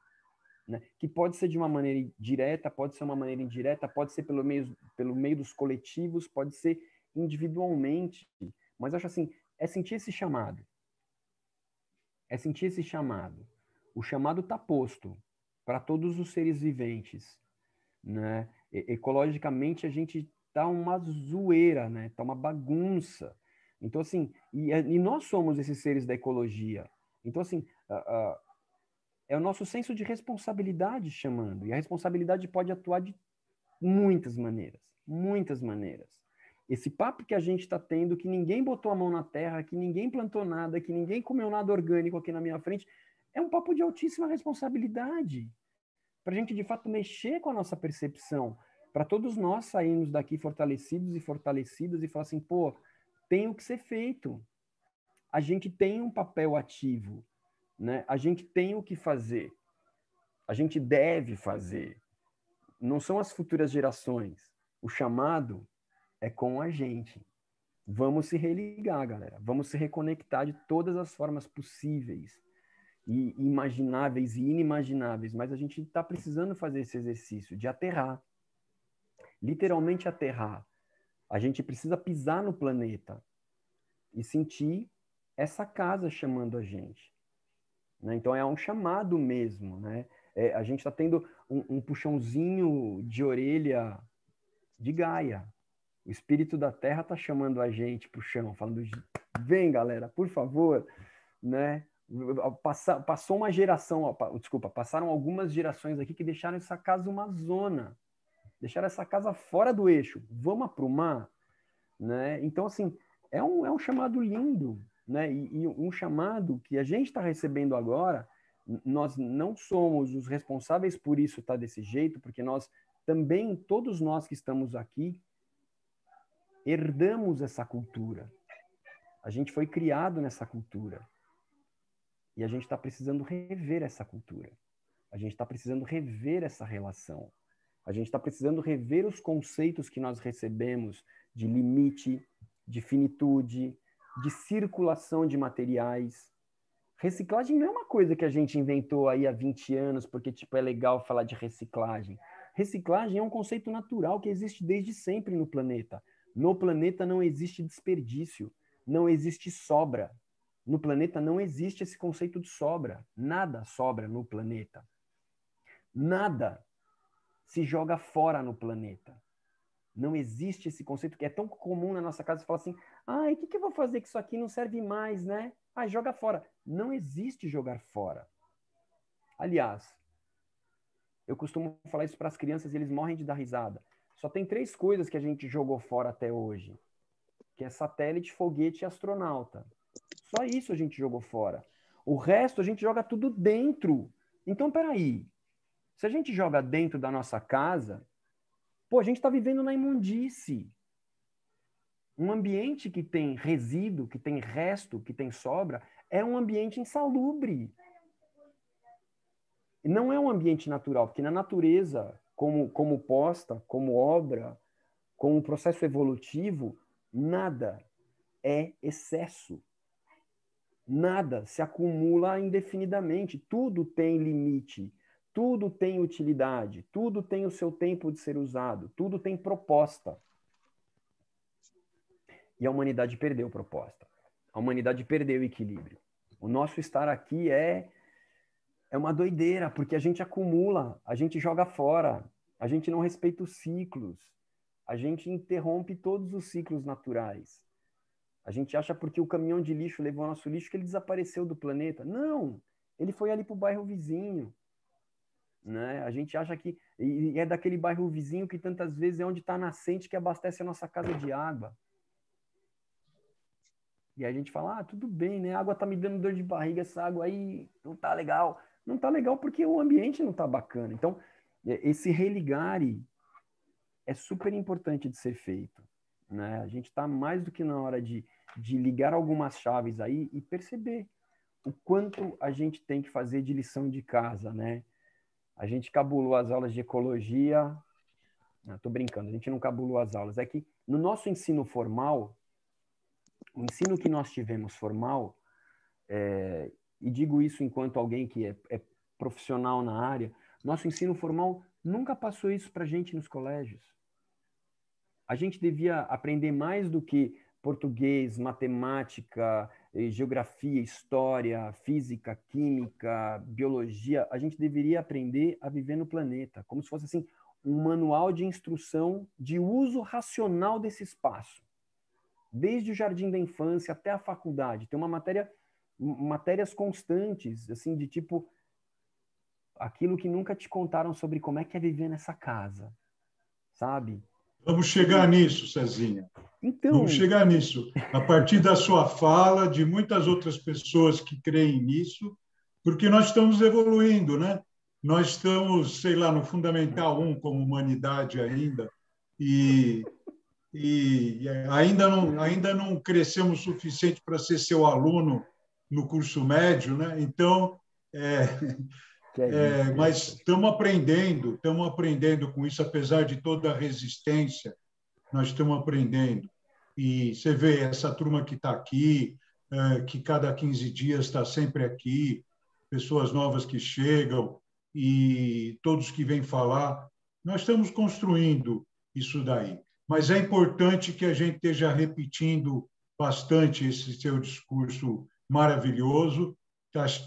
né? que pode ser de uma maneira direta, pode ser uma maneira indireta, pode ser pelo meio, pelo meio dos coletivos, pode ser individualmente, mas acho assim, é sentir esse chamado. É sentir esse chamado o chamado está posto para todos os seres viventes, né? E ecologicamente a gente tá uma zoeira, né? Tá uma bagunça. Então assim, e, é, e nós somos esses seres da ecologia. Então assim, é o nosso senso de responsabilidade chamando. E a responsabilidade pode atuar de muitas maneiras, muitas maneiras. Esse papo que a gente está tendo, que ninguém botou a mão na terra, que ninguém plantou nada, que ninguém comeu nada orgânico aqui na minha frente, é um papo de altíssima responsabilidade para a gente de fato mexer com a nossa percepção, para todos nós sairmos daqui fortalecidos e fortalecidas e falar assim, pô, tem o que ser feito. A gente tem um papel ativo, né? A gente tem o que fazer. A gente deve fazer. Não são as futuras gerações. O chamado é com a gente. Vamos se religar, galera. Vamos se reconectar de todas as formas possíveis imagináveis e inimagináveis, mas a gente está precisando fazer esse exercício de aterrar literalmente aterrar. A gente precisa pisar no planeta e sentir essa casa chamando a gente. Né? Então é um chamado mesmo. Né? É, a gente está tendo um, um puxãozinho de orelha de Gaia. O espírito da Terra está chamando a gente para o chão, falando: vem, galera, por favor. Né? passou uma geração, ó, desculpa, passaram algumas gerações aqui que deixaram essa casa uma zona, deixaram essa casa fora do eixo. Vamos aprumar, né? Então assim é um, é um chamado lindo, né? E, e um chamado que a gente está recebendo agora. Nós não somos os responsáveis por isso estar tá desse jeito, porque nós também todos nós que estamos aqui herdamos essa cultura. A gente foi criado nessa cultura. E a gente está precisando rever essa cultura. A gente está precisando rever essa relação. A gente está precisando rever os conceitos que nós recebemos de limite, de finitude, de circulação de materiais. Reciclagem não é uma coisa que a gente inventou aí há 20 anos porque tipo é legal falar de reciclagem. Reciclagem é um conceito natural que existe desde sempre no planeta. No planeta não existe desperdício, não existe sobra. No planeta não existe esse conceito de sobra. Nada sobra no planeta. Nada se joga fora no planeta. Não existe esse conceito que é tão comum na nossa casa. Você fala assim: ai, o que, que eu vou fazer que isso aqui não serve mais, né? Ah, joga fora. Não existe jogar fora. Aliás, eu costumo falar isso para as crianças e eles morrem de dar risada. Só tem três coisas que a gente jogou fora até hoje, que é satélite, foguete e astronauta. Só isso a gente jogou fora. O resto a gente joga tudo dentro. Então, peraí. Se a gente joga dentro da nossa casa, pô, a gente está vivendo na imundície. Um ambiente que tem resíduo, que tem resto, que tem sobra, é um ambiente insalubre. Não é um ambiente natural, porque na natureza, como, como posta, como obra, como processo evolutivo, nada é excesso. Nada se acumula indefinidamente, tudo tem limite, tudo tem utilidade, tudo tem o seu tempo de ser usado, tudo tem proposta. E a humanidade perdeu proposta. A humanidade perdeu equilíbrio. O nosso estar aqui é é uma doideira, porque a gente acumula, a gente joga fora, a gente não respeita os ciclos, a gente interrompe todos os ciclos naturais. A gente acha porque o caminhão de lixo levou nosso lixo que ele desapareceu do planeta. Não! Ele foi ali para o bairro vizinho. Né? A gente acha que e é daquele bairro vizinho que tantas vezes é onde está a nascente que abastece a nossa casa de água. E a gente fala, ah, tudo bem, né? A água tá me dando dor de barriga, essa água aí não tá legal. Não tá legal porque o ambiente não tá bacana. Então, é, esse religare é super importante de ser feito, né? A gente tá mais do que na hora de de ligar algumas chaves aí e perceber o quanto a gente tem que fazer de lição de casa, né? A gente cabulou as aulas de ecologia. Ah, tô brincando, a gente não cabulou as aulas. É que no nosso ensino formal, o ensino que nós tivemos formal, é, e digo isso enquanto alguém que é, é profissional na área, nosso ensino formal nunca passou isso para a gente nos colégios. A gente devia aprender mais do que português, matemática, eh, geografia, história, física, química, biologia, a gente deveria aprender a viver no planeta, como se fosse assim um manual de instrução de uso racional desse espaço. Desde o jardim da infância até a faculdade, tem uma matéria matérias constantes, assim, de tipo aquilo que nunca te contaram sobre como é que é viver nessa casa, sabe? Vamos chegar nisso, Cezinha. Então... Vamos chegar nisso. A partir da sua fala, de muitas outras pessoas que creem nisso, porque nós estamos evoluindo, né? Nós estamos, sei lá, no Fundamental 1 como humanidade ainda, e, e ainda, não, ainda não crescemos o suficiente para ser seu aluno no curso médio, né? Então, é, é, é né? mas estamos aprendendo, estamos aprendendo com isso, apesar de toda a resistência, nós estamos aprendendo. E você vê essa turma que está aqui, é, que cada 15 dias está sempre aqui, pessoas novas que chegam e todos que vêm falar, nós estamos construindo isso daí. Mas é importante que a gente esteja repetindo bastante esse seu discurso maravilhoso.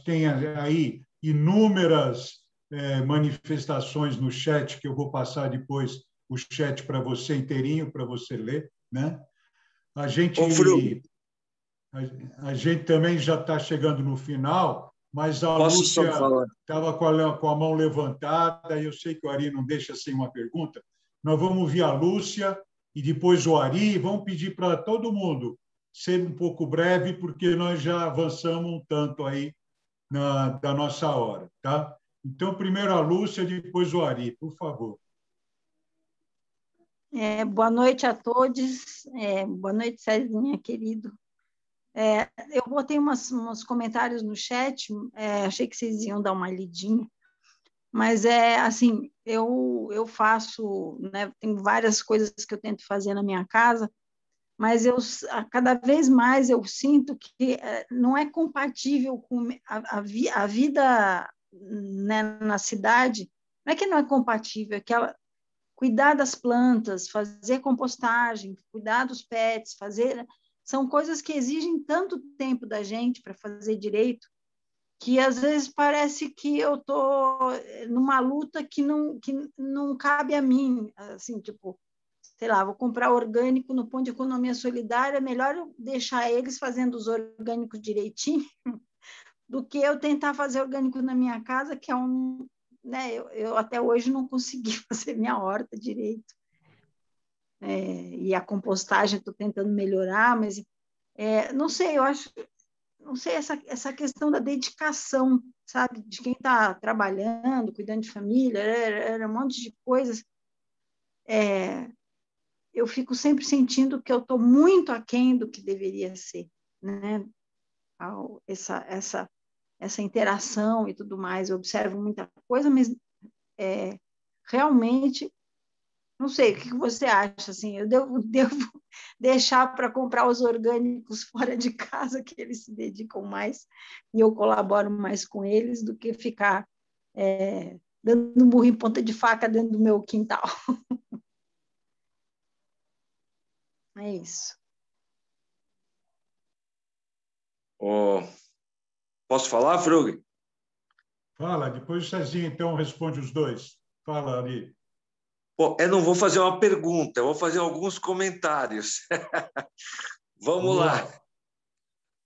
Tem aí inúmeras é, manifestações no chat, que eu vou passar depois o chat para você inteirinho, para você ler. Né? A, gente, a, a gente também já está chegando no final, mas a Posso Lúcia estava com a, com a mão levantada, e eu sei que o Ari não deixa sem uma pergunta. Nós vamos ouvir a Lúcia e depois o Ari, e vamos pedir para todo mundo ser um pouco breve, porque nós já avançamos um tanto aí na, da nossa hora, tá? Então, primeiro a Lúcia, depois o Ari, por favor. É, boa noite a todos. É, boa noite, Cezinha, querido. É, eu botei umas, uns comentários no chat, é, achei que vocês iam dar uma lidinha, mas é assim, eu, eu faço, né, tem várias coisas que eu tento fazer na minha casa, mas eu cada vez mais eu sinto que eh, não é compatível com a, a, vi, a vida né, na cidade, não é que não é compatível, é que ela, cuidar das plantas, fazer compostagem, cuidar dos pets, fazer são coisas que exigem tanto tempo da gente para fazer direito que às vezes parece que eu tô eh, numa luta que não que não cabe a mim, assim, tipo, sei lá, vou comprar orgânico no ponto de economia solidária, é melhor eu deixar eles fazendo os orgânicos direitinho do que eu tentar fazer orgânico na minha casa, que é um, né, eu, eu até hoje não consegui fazer minha horta direito. É, e a compostagem estou tentando melhorar, mas é, não sei, eu acho, não sei, essa, essa questão da dedicação, sabe, de quem está trabalhando, cuidando de família, era, era, um monte de coisas. É, eu fico sempre sentindo que eu estou muito aquém do que deveria ser, né? Essa, essa, essa interação e tudo mais, eu observo muita coisa, mas é, realmente, não sei, o que você acha? Assim, eu devo, devo deixar para comprar os orgânicos fora de casa, que eles se dedicam mais e eu colaboro mais com eles, do que ficar é, dando burro em ponta de faca dentro do meu quintal. É isso. Oh, posso falar, Frug? Fala, depois o Cezinha então responde os dois. Fala, ali. Bom, eu não vou fazer uma pergunta, eu vou fazer alguns comentários. Vamos, Vamos lá. lá.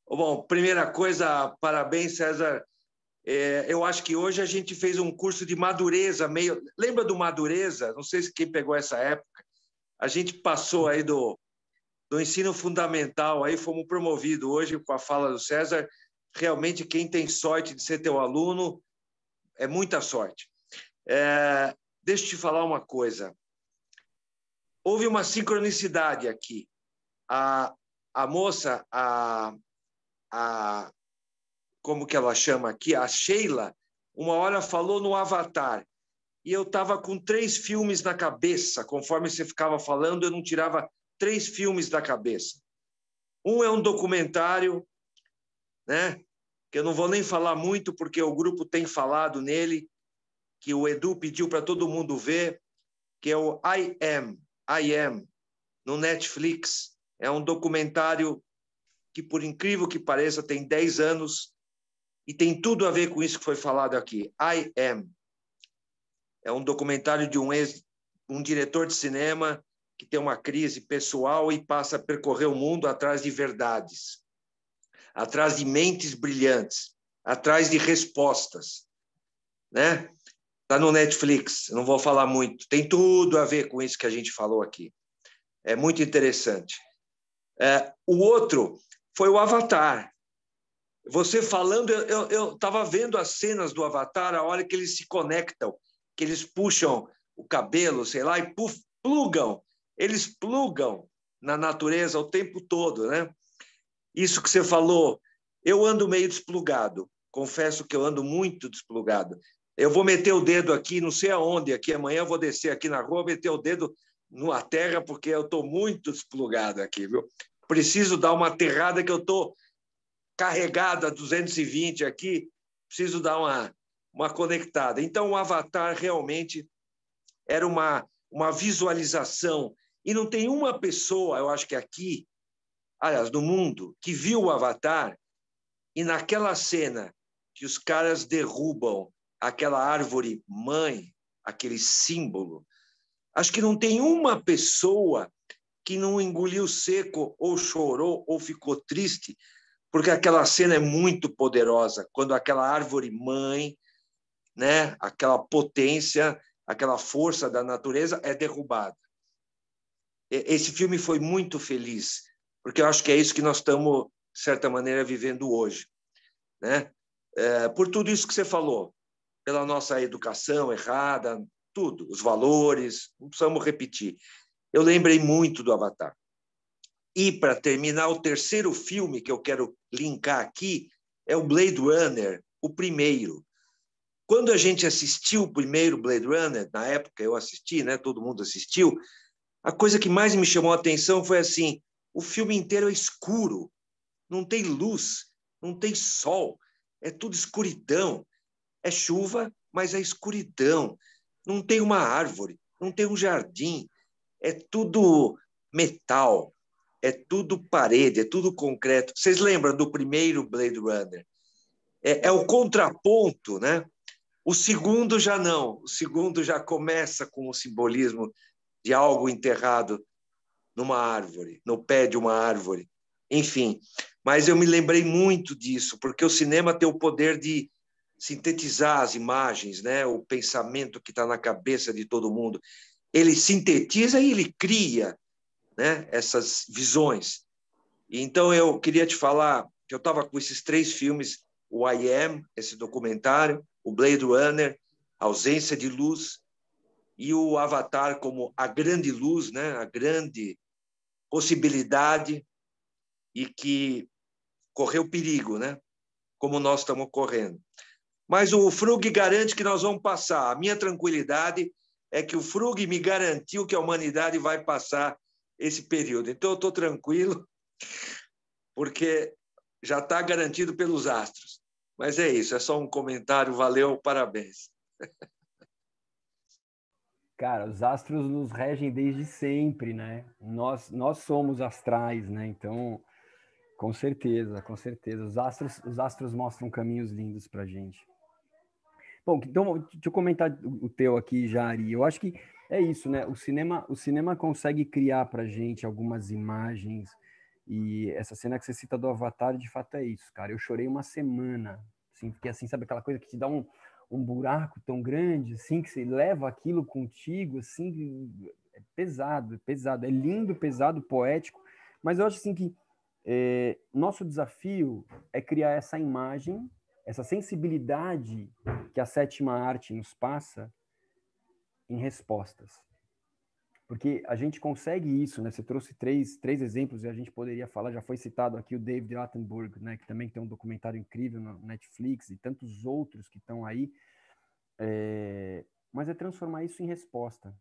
Bom, primeira coisa, parabéns, César. É, eu acho que hoje a gente fez um curso de madureza, meio. Lembra do madureza? Não sei se quem pegou essa época. A gente passou aí do do ensino fundamental. Aí fomos promovidos hoje com a fala do César. Realmente, quem tem sorte de ser teu aluno é muita sorte. É, deixa eu te falar uma coisa. Houve uma sincronicidade aqui. A, a moça, a, a, como que ela chama aqui? A Sheila, uma hora falou no Avatar. E eu estava com três filmes na cabeça. Conforme você ficava falando, eu não tirava três filmes da cabeça. Um é um documentário, né? Que eu não vou nem falar muito porque o grupo tem falado nele, que o Edu pediu para todo mundo ver, que é o I Am, I Am, no Netflix. É um documentário que, por incrível que pareça, tem 10 anos e tem tudo a ver com isso que foi falado aqui. I Am. É um documentário de um ex, um diretor de cinema que tem uma crise pessoal e passa a percorrer o mundo atrás de verdades, atrás de mentes brilhantes, atrás de respostas, né? Tá no Netflix, não vou falar muito. Tem tudo a ver com isso que a gente falou aqui. É muito interessante. É, o outro foi o Avatar. Você falando, eu estava vendo as cenas do Avatar, a hora que eles se conectam, que eles puxam o cabelo, sei lá, e puf, plugam eles plugam na natureza o tempo todo, né? Isso que você falou, eu ando meio desplugado. Confesso que eu ando muito desplugado. Eu vou meter o dedo aqui, não sei aonde, aqui amanhã eu vou descer aqui na rua, meter o dedo na terra, porque eu estou muito desplugado aqui, viu? Preciso dar uma aterrada que eu estou carregado a 220 aqui, preciso dar uma, uma conectada. Então, o Avatar realmente era uma, uma visualização e não tem uma pessoa, eu acho que aqui, aliás, no mundo, que viu o Avatar e naquela cena que os caras derrubam aquela árvore mãe, aquele símbolo, acho que não tem uma pessoa que não engoliu seco ou chorou ou ficou triste, porque aquela cena é muito poderosa, quando aquela árvore mãe, né, aquela potência, aquela força da natureza é derrubada esse filme foi muito feliz, porque eu acho que é isso que nós estamos, de certa maneira, vivendo hoje. Né? É, por tudo isso que você falou, pela nossa educação errada, tudo, os valores, não precisamos repetir. Eu lembrei muito do Avatar. E, para terminar, o terceiro filme que eu quero linkar aqui é o Blade Runner, o primeiro. Quando a gente assistiu o primeiro Blade Runner, na época eu assisti, né, todo mundo assistiu, a coisa que mais me chamou a atenção foi assim: o filme inteiro é escuro, não tem luz, não tem sol, é tudo escuridão. É chuva, mas é escuridão. Não tem uma árvore, não tem um jardim, é tudo metal, é tudo parede, é tudo concreto. Vocês lembram do primeiro Blade Runner? É, é, o contraponto, né? O segundo já não. O segundo já começa com o simbolismo de algo enterrado numa árvore, no pé de uma árvore. Enfim, mas eu me lembrei muito disso, porque o cinema tem o poder de sintetizar as imagens, né? o pensamento que está na cabeça de todo mundo. Ele sintetiza e ele cria né? essas visões. Então, eu queria te falar que eu estava com esses três filmes, o I Am, esse documentário, o Blade Runner, Ausência de Luz, e o Avatar como a grande luz, né? a grande possibilidade e que correu perigo, né? como nós estamos correndo. Mas o Frug garante que nós vamos passar. A minha tranquilidade é que o Frug me garantiu que a humanidade vai passar esse período. Então eu estou tranquilo, porque já está garantido pelos astros. Mas é isso, é só um comentário. Valeu, parabéns. Cara, os astros nos regem desde sempre, né? Nós, nós somos astrais, né? Então, com certeza, com certeza. Os astros, os astros mostram caminhos lindos pra gente. Bom, então, deixa eu comentar o teu aqui, Jari. Eu acho que é isso, né? O cinema, o cinema consegue criar pra gente algumas imagens. E essa cena que você cita do Avatar, de fato, é isso, cara. Eu chorei uma semana. Assim, porque assim, sabe aquela coisa que te dá um um buraco tão grande, assim, que você leva aquilo contigo, assim, é pesado, é pesado, é lindo, pesado, poético, mas eu acho, assim, que é, nosso desafio é criar essa imagem, essa sensibilidade que a sétima arte nos passa em respostas porque a gente consegue isso, né? Você trouxe três, três exemplos e a gente poderia falar, já foi citado aqui o David Attenborough, né? Que também tem um documentário incrível na Netflix e tantos outros que estão aí. É... Mas é transformar isso em resposta.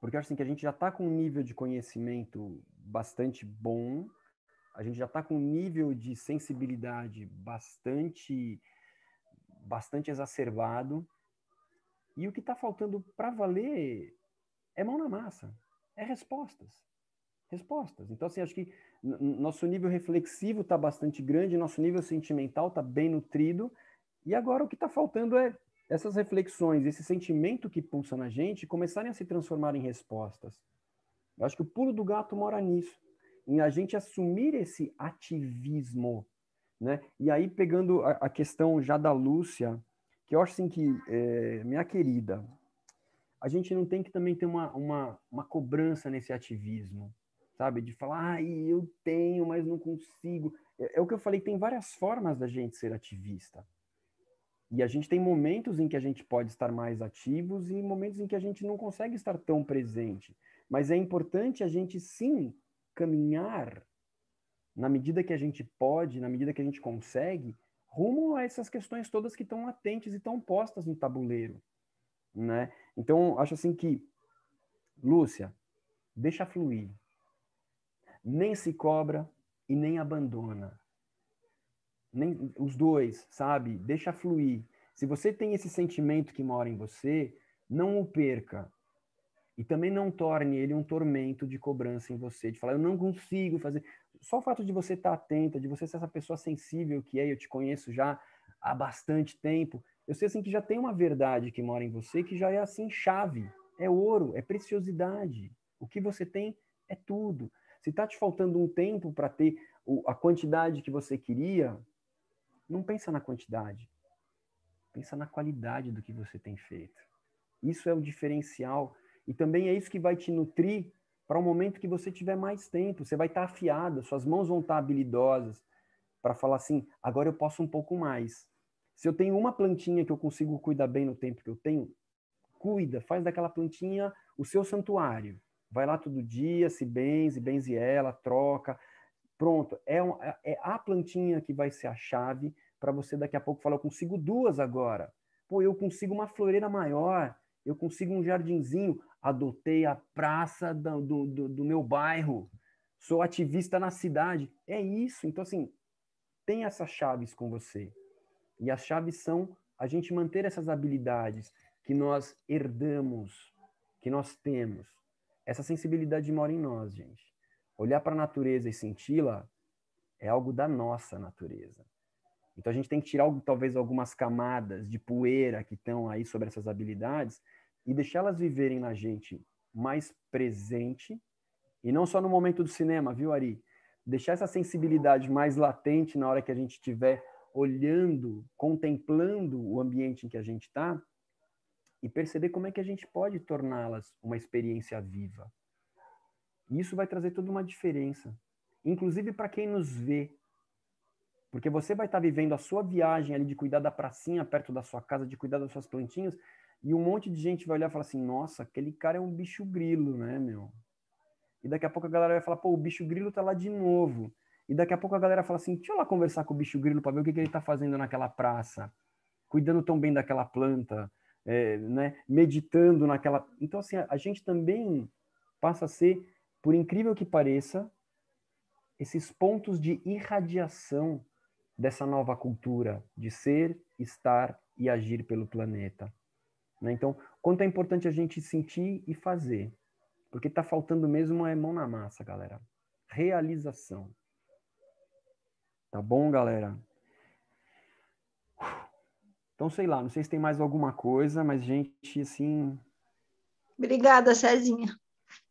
Porque acho assim, que a gente já está com um nível de conhecimento bastante bom, a gente já está com um nível de sensibilidade bastante, bastante exacerbado, e o que está faltando para valer é mão na massa. É respostas. Respostas. Então, assim, acho que nosso nível reflexivo está bastante grande, nosso nível sentimental está bem nutrido. E agora o que está faltando é essas reflexões, esse sentimento que pulsa na gente, começarem a se transformar em respostas. Eu acho que o pulo do gato mora nisso, em a gente assumir esse ativismo, né? E aí pegando a, a questão já da Lúcia, que eu acho assim que é, minha querida, a gente não tem que também ter uma, uma, uma cobrança nesse ativismo, sabe? De falar, ah, eu tenho, mas não consigo. É, é, o que eu falei, tem várias formas da gente ser ativista. E a gente tem momentos em que a gente pode estar mais ativos e momentos em que a gente não consegue estar tão presente. Mas é importante a gente sim caminhar na medida que a gente pode, na medida que a gente consegue, rumo a essas questões todas que estão latentes e estão postas no tabuleiro né? Então, acho assim que, Lúcia, deixa fluir. Nem se cobra e nem abandona. Nem os dois, sabe? Deixa fluir. Se você tem esse sentimento que mora em você, não o perca. E também não torne ele um tormento de cobrança em você, de falar, eu não consigo fazer. Só o fato de você estar atenta, de você ser essa pessoa sensível que é, eu te conheço já há bastante tempo, eu sei assim que já tem uma verdade que mora em você que já é assim chave, é ouro, é preciosidade. O que você tem é tudo. Se está te faltando um tempo para ter a quantidade que você queria, não pensa na quantidade. Pensa na qualidade do que você tem feito. Isso é o diferencial e também é isso que vai te nutrir para o um momento que você tiver mais tempo. Você vai estar tá afiado, suas mãos vão estar tá habilidosas para falar assim: agora eu posso um pouco mais. Se eu tenho uma plantinha que eu consigo cuidar bem no tempo que eu tenho, cuida, faz daquela plantinha o seu santuário. Vai lá todo dia, se benze, benze ela, troca. Pronto, é, um, é, é a plantinha que vai ser a chave para você daqui a pouco falar, eu consigo duas agora. Pô, eu consigo uma floreira maior, eu consigo um jardinzinho. Adotei a praça do, do, do meu bairro, sou ativista na cidade. É isso. Então, assim, tem essas chaves com você. E as chaves são a gente manter essas habilidades que nós herdamos, que nós temos. Essa sensibilidade mora em nós, gente. Olhar para a natureza e senti-la é algo da nossa natureza. Então a gente tem que tirar talvez algumas camadas de poeira que estão aí sobre essas habilidades e deixá-las viverem na gente mais presente e não só no momento do cinema, viu, Ari? Deixar essa sensibilidade mais latente na hora que a gente estiver olhando, contemplando o ambiente em que a gente está e perceber como é que a gente pode torná-las uma experiência viva. E isso vai trazer toda uma diferença, inclusive para quem nos vê. Porque você vai estar tá vivendo a sua viagem ali de cuidar da pracinha perto da sua casa, de cuidar das suas plantinhas, e um monte de gente vai olhar e falar assim: nossa, aquele cara é um bicho grilo, né, meu? E daqui a pouco a galera vai falar: pô, o bicho grilo tá lá de novo. E daqui a pouco a galera fala assim: deixa eu lá conversar com o bicho grilo para ver o que, que ele está fazendo naquela praça, cuidando tão bem daquela planta, é, né? meditando naquela. Então, assim, a, a gente também passa a ser, por incrível que pareça, esses pontos de irradiação dessa nova cultura de ser, estar e agir pelo planeta. Né? Então, quanto é importante a gente sentir e fazer, porque está faltando mesmo é mão na massa, galera. Realização. Tá bom, galera? Então, sei lá, não sei se tem mais alguma coisa, mas, gente, assim. Obrigada, Cezinha.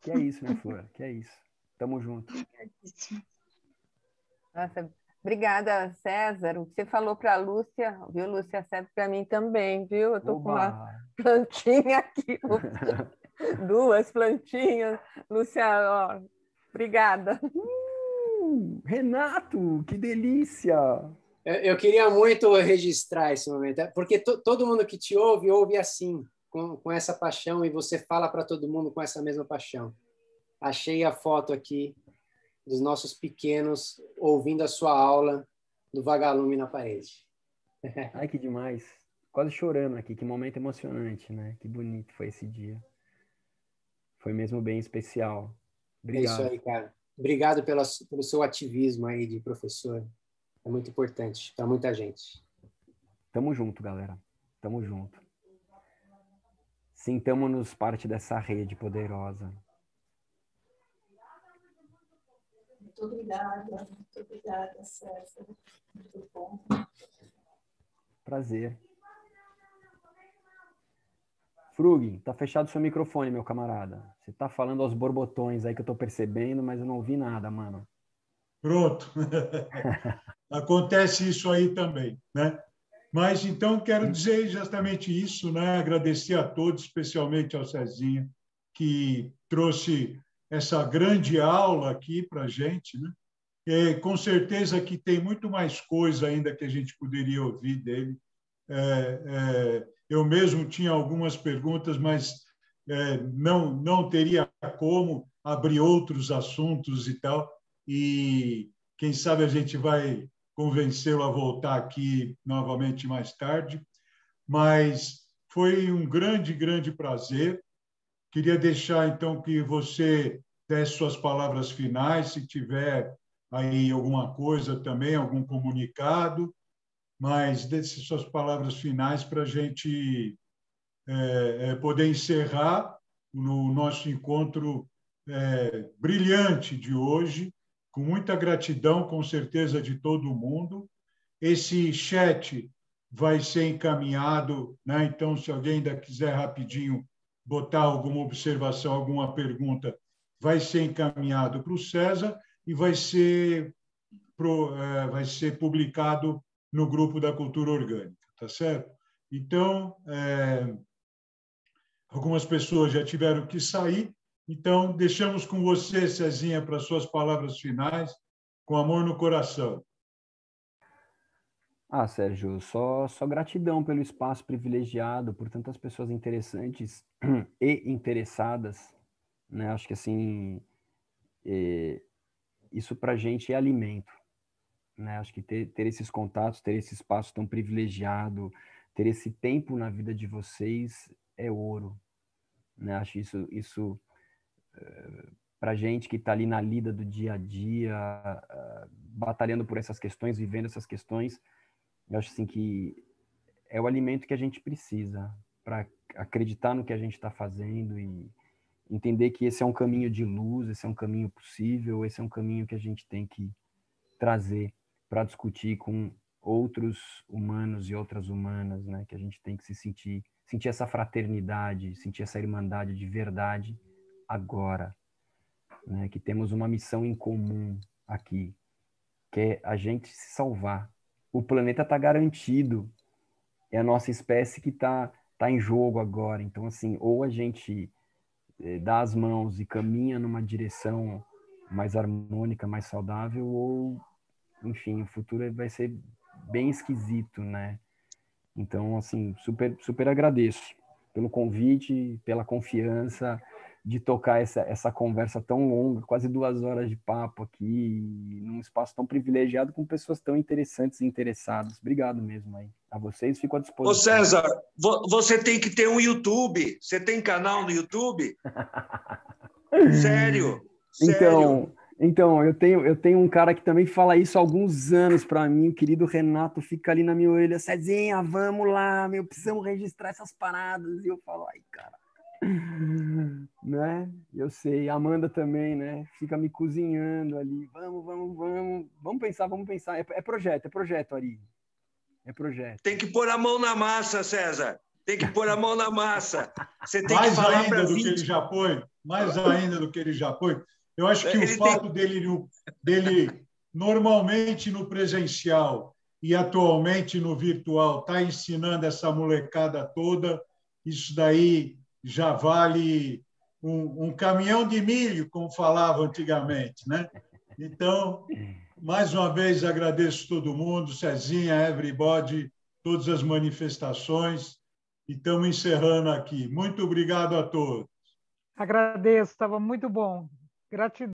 Que é isso, né, Flora? Que é isso. Tamo junto. Nossa, obrigada, César. O que você falou para a Lúcia, viu, Lúcia? Serve para mim também, viu? Eu tô Oba. com uma plantinha aqui, duas plantinhas. Lúcia, ó, obrigada. Renato, que delícia! Eu, eu queria muito registrar esse momento, é, porque to, todo mundo que te ouve, ouve assim, com, com essa paixão, e você fala para todo mundo com essa mesma paixão. Achei a foto aqui dos nossos pequenos ouvindo a sua aula do vagalume na parede. Ai, que demais. Quase chorando aqui, que momento emocionante, né? Que bonito foi esse dia. Foi mesmo bem especial. Obrigado. É isso aí, cara. Obrigado pela, pelo seu ativismo aí de professor. É muito importante para muita gente. Tamo junto, galera. Tamo junto. Sintamos-nos parte dessa rede poderosa. Muito obrigada, muito obrigada, César. Muito bom. Prazer. Frug, tá fechado seu microfone, meu camarada. Você tá falando aos borbotões aí que eu tô percebendo, mas eu não ouvi nada, mano. Pronto. Acontece isso aí também, né? Mas então quero dizer justamente isso, né? Agradecer a todos, especialmente ao Cezinha, que trouxe essa grande aula aqui para gente, né? com certeza que tem muito mais coisa ainda que a gente poderia ouvir dele. É, é, eu mesmo tinha algumas perguntas, mas é, não, não teria como abrir outros assuntos e tal. E quem sabe a gente vai convencê-lo a voltar aqui novamente mais tarde. Mas foi um grande, grande prazer. Queria deixar, então, que você desse suas palavras finais, se tiver aí alguma coisa também, algum comunicado, mas desse suas palavras finais para a gente é, é, poder encerrar no nosso encontro é, brilhante de hoje, com muita gratidão, com certeza, de todo mundo. Esse chat vai ser encaminhado, né? então, se alguém ainda quiser rapidinho botar alguma observação, alguma pergunta, vai ser encaminhado para o César e vai ser, pro, é, vai ser publicado no grupo da cultura orgânica, tá certo? Então, é, algumas pessoas já tiveram que sair, então deixamos com você, Cezinha, para suas palavras finais, com amor no coração. Ah, Sérgio, só, só gratidão pelo espaço privilegiado, por tantas pessoas interessantes e interessadas. Né? Acho que assim, é, isso para a gente é alimento. Né? Acho que ter, ter esses contatos, ter esse espaço tão privilegiado, ter esse tempo na vida de vocês é ouro. Né? Acho isso, isso eh, para gente que está ali na lida do dia a dia, ah, batalhando por essas questões, vivendo essas questões, eu acho assim que é o alimento que a gente precisa para acreditar no que a gente está fazendo e entender que esse é um caminho de luz, esse é um caminho possível, esse é um caminho que a gente tem que trazer para discutir com outros humanos e outras humanas, né? Que a gente tem que se sentir sentir essa fraternidade, sentir essa irmandade de verdade agora, né? que temos uma missão em comum aqui, que é a gente se salvar. O planeta está garantido, é a nossa espécie que está tá em jogo agora. Então, assim, ou a gente eh, dá as mãos e caminha numa direção mais harmônica, mais saudável, ou, enfim, o futuro vai ser bem esquisito, né? Então, assim, super, super agradeço pelo convite, pela confiança de tocar essa, essa conversa tão longa, quase duas horas de papo aqui, num espaço tão privilegiado, com pessoas tão interessantes e interessadas. Obrigado mesmo aí. A vocês, fico à disposição. Ô César, você tem que ter um YouTube. Você tem canal no YouTube? sério? Então, sério. Então, eu tenho, eu tenho um cara que também fala isso há alguns anos para mim, o querido Renato fica ali na minha orelha, Cezinha, vamos lá, meu, precisamos registrar essas paradas. E eu falo, ai, cara. Né? Eu sei, a Amanda também, né? Fica me cozinhando ali. Vamos, vamos, vamos. Vamos pensar, vamos pensar. É, é projeto, é projeto, Ari. É projeto. Tem que pôr a mão na massa, César. Tem que pôr a mão na massa. Você tem mais que falar ainda do 20... que ele já põe, mais ainda do que ele já põe. Eu acho que Ele o fato tem... dele, dele normalmente no presencial e atualmente no virtual está ensinando essa molecada toda, isso daí já vale um, um, caminhão de milho, como falava antigamente, né? Então, mais uma vez agradeço todo mundo, Cezinha, everybody, todas as manifestações e estamos encerrando aqui. Muito obrigado a todos. Agradeço, estava muito bom. Grazie.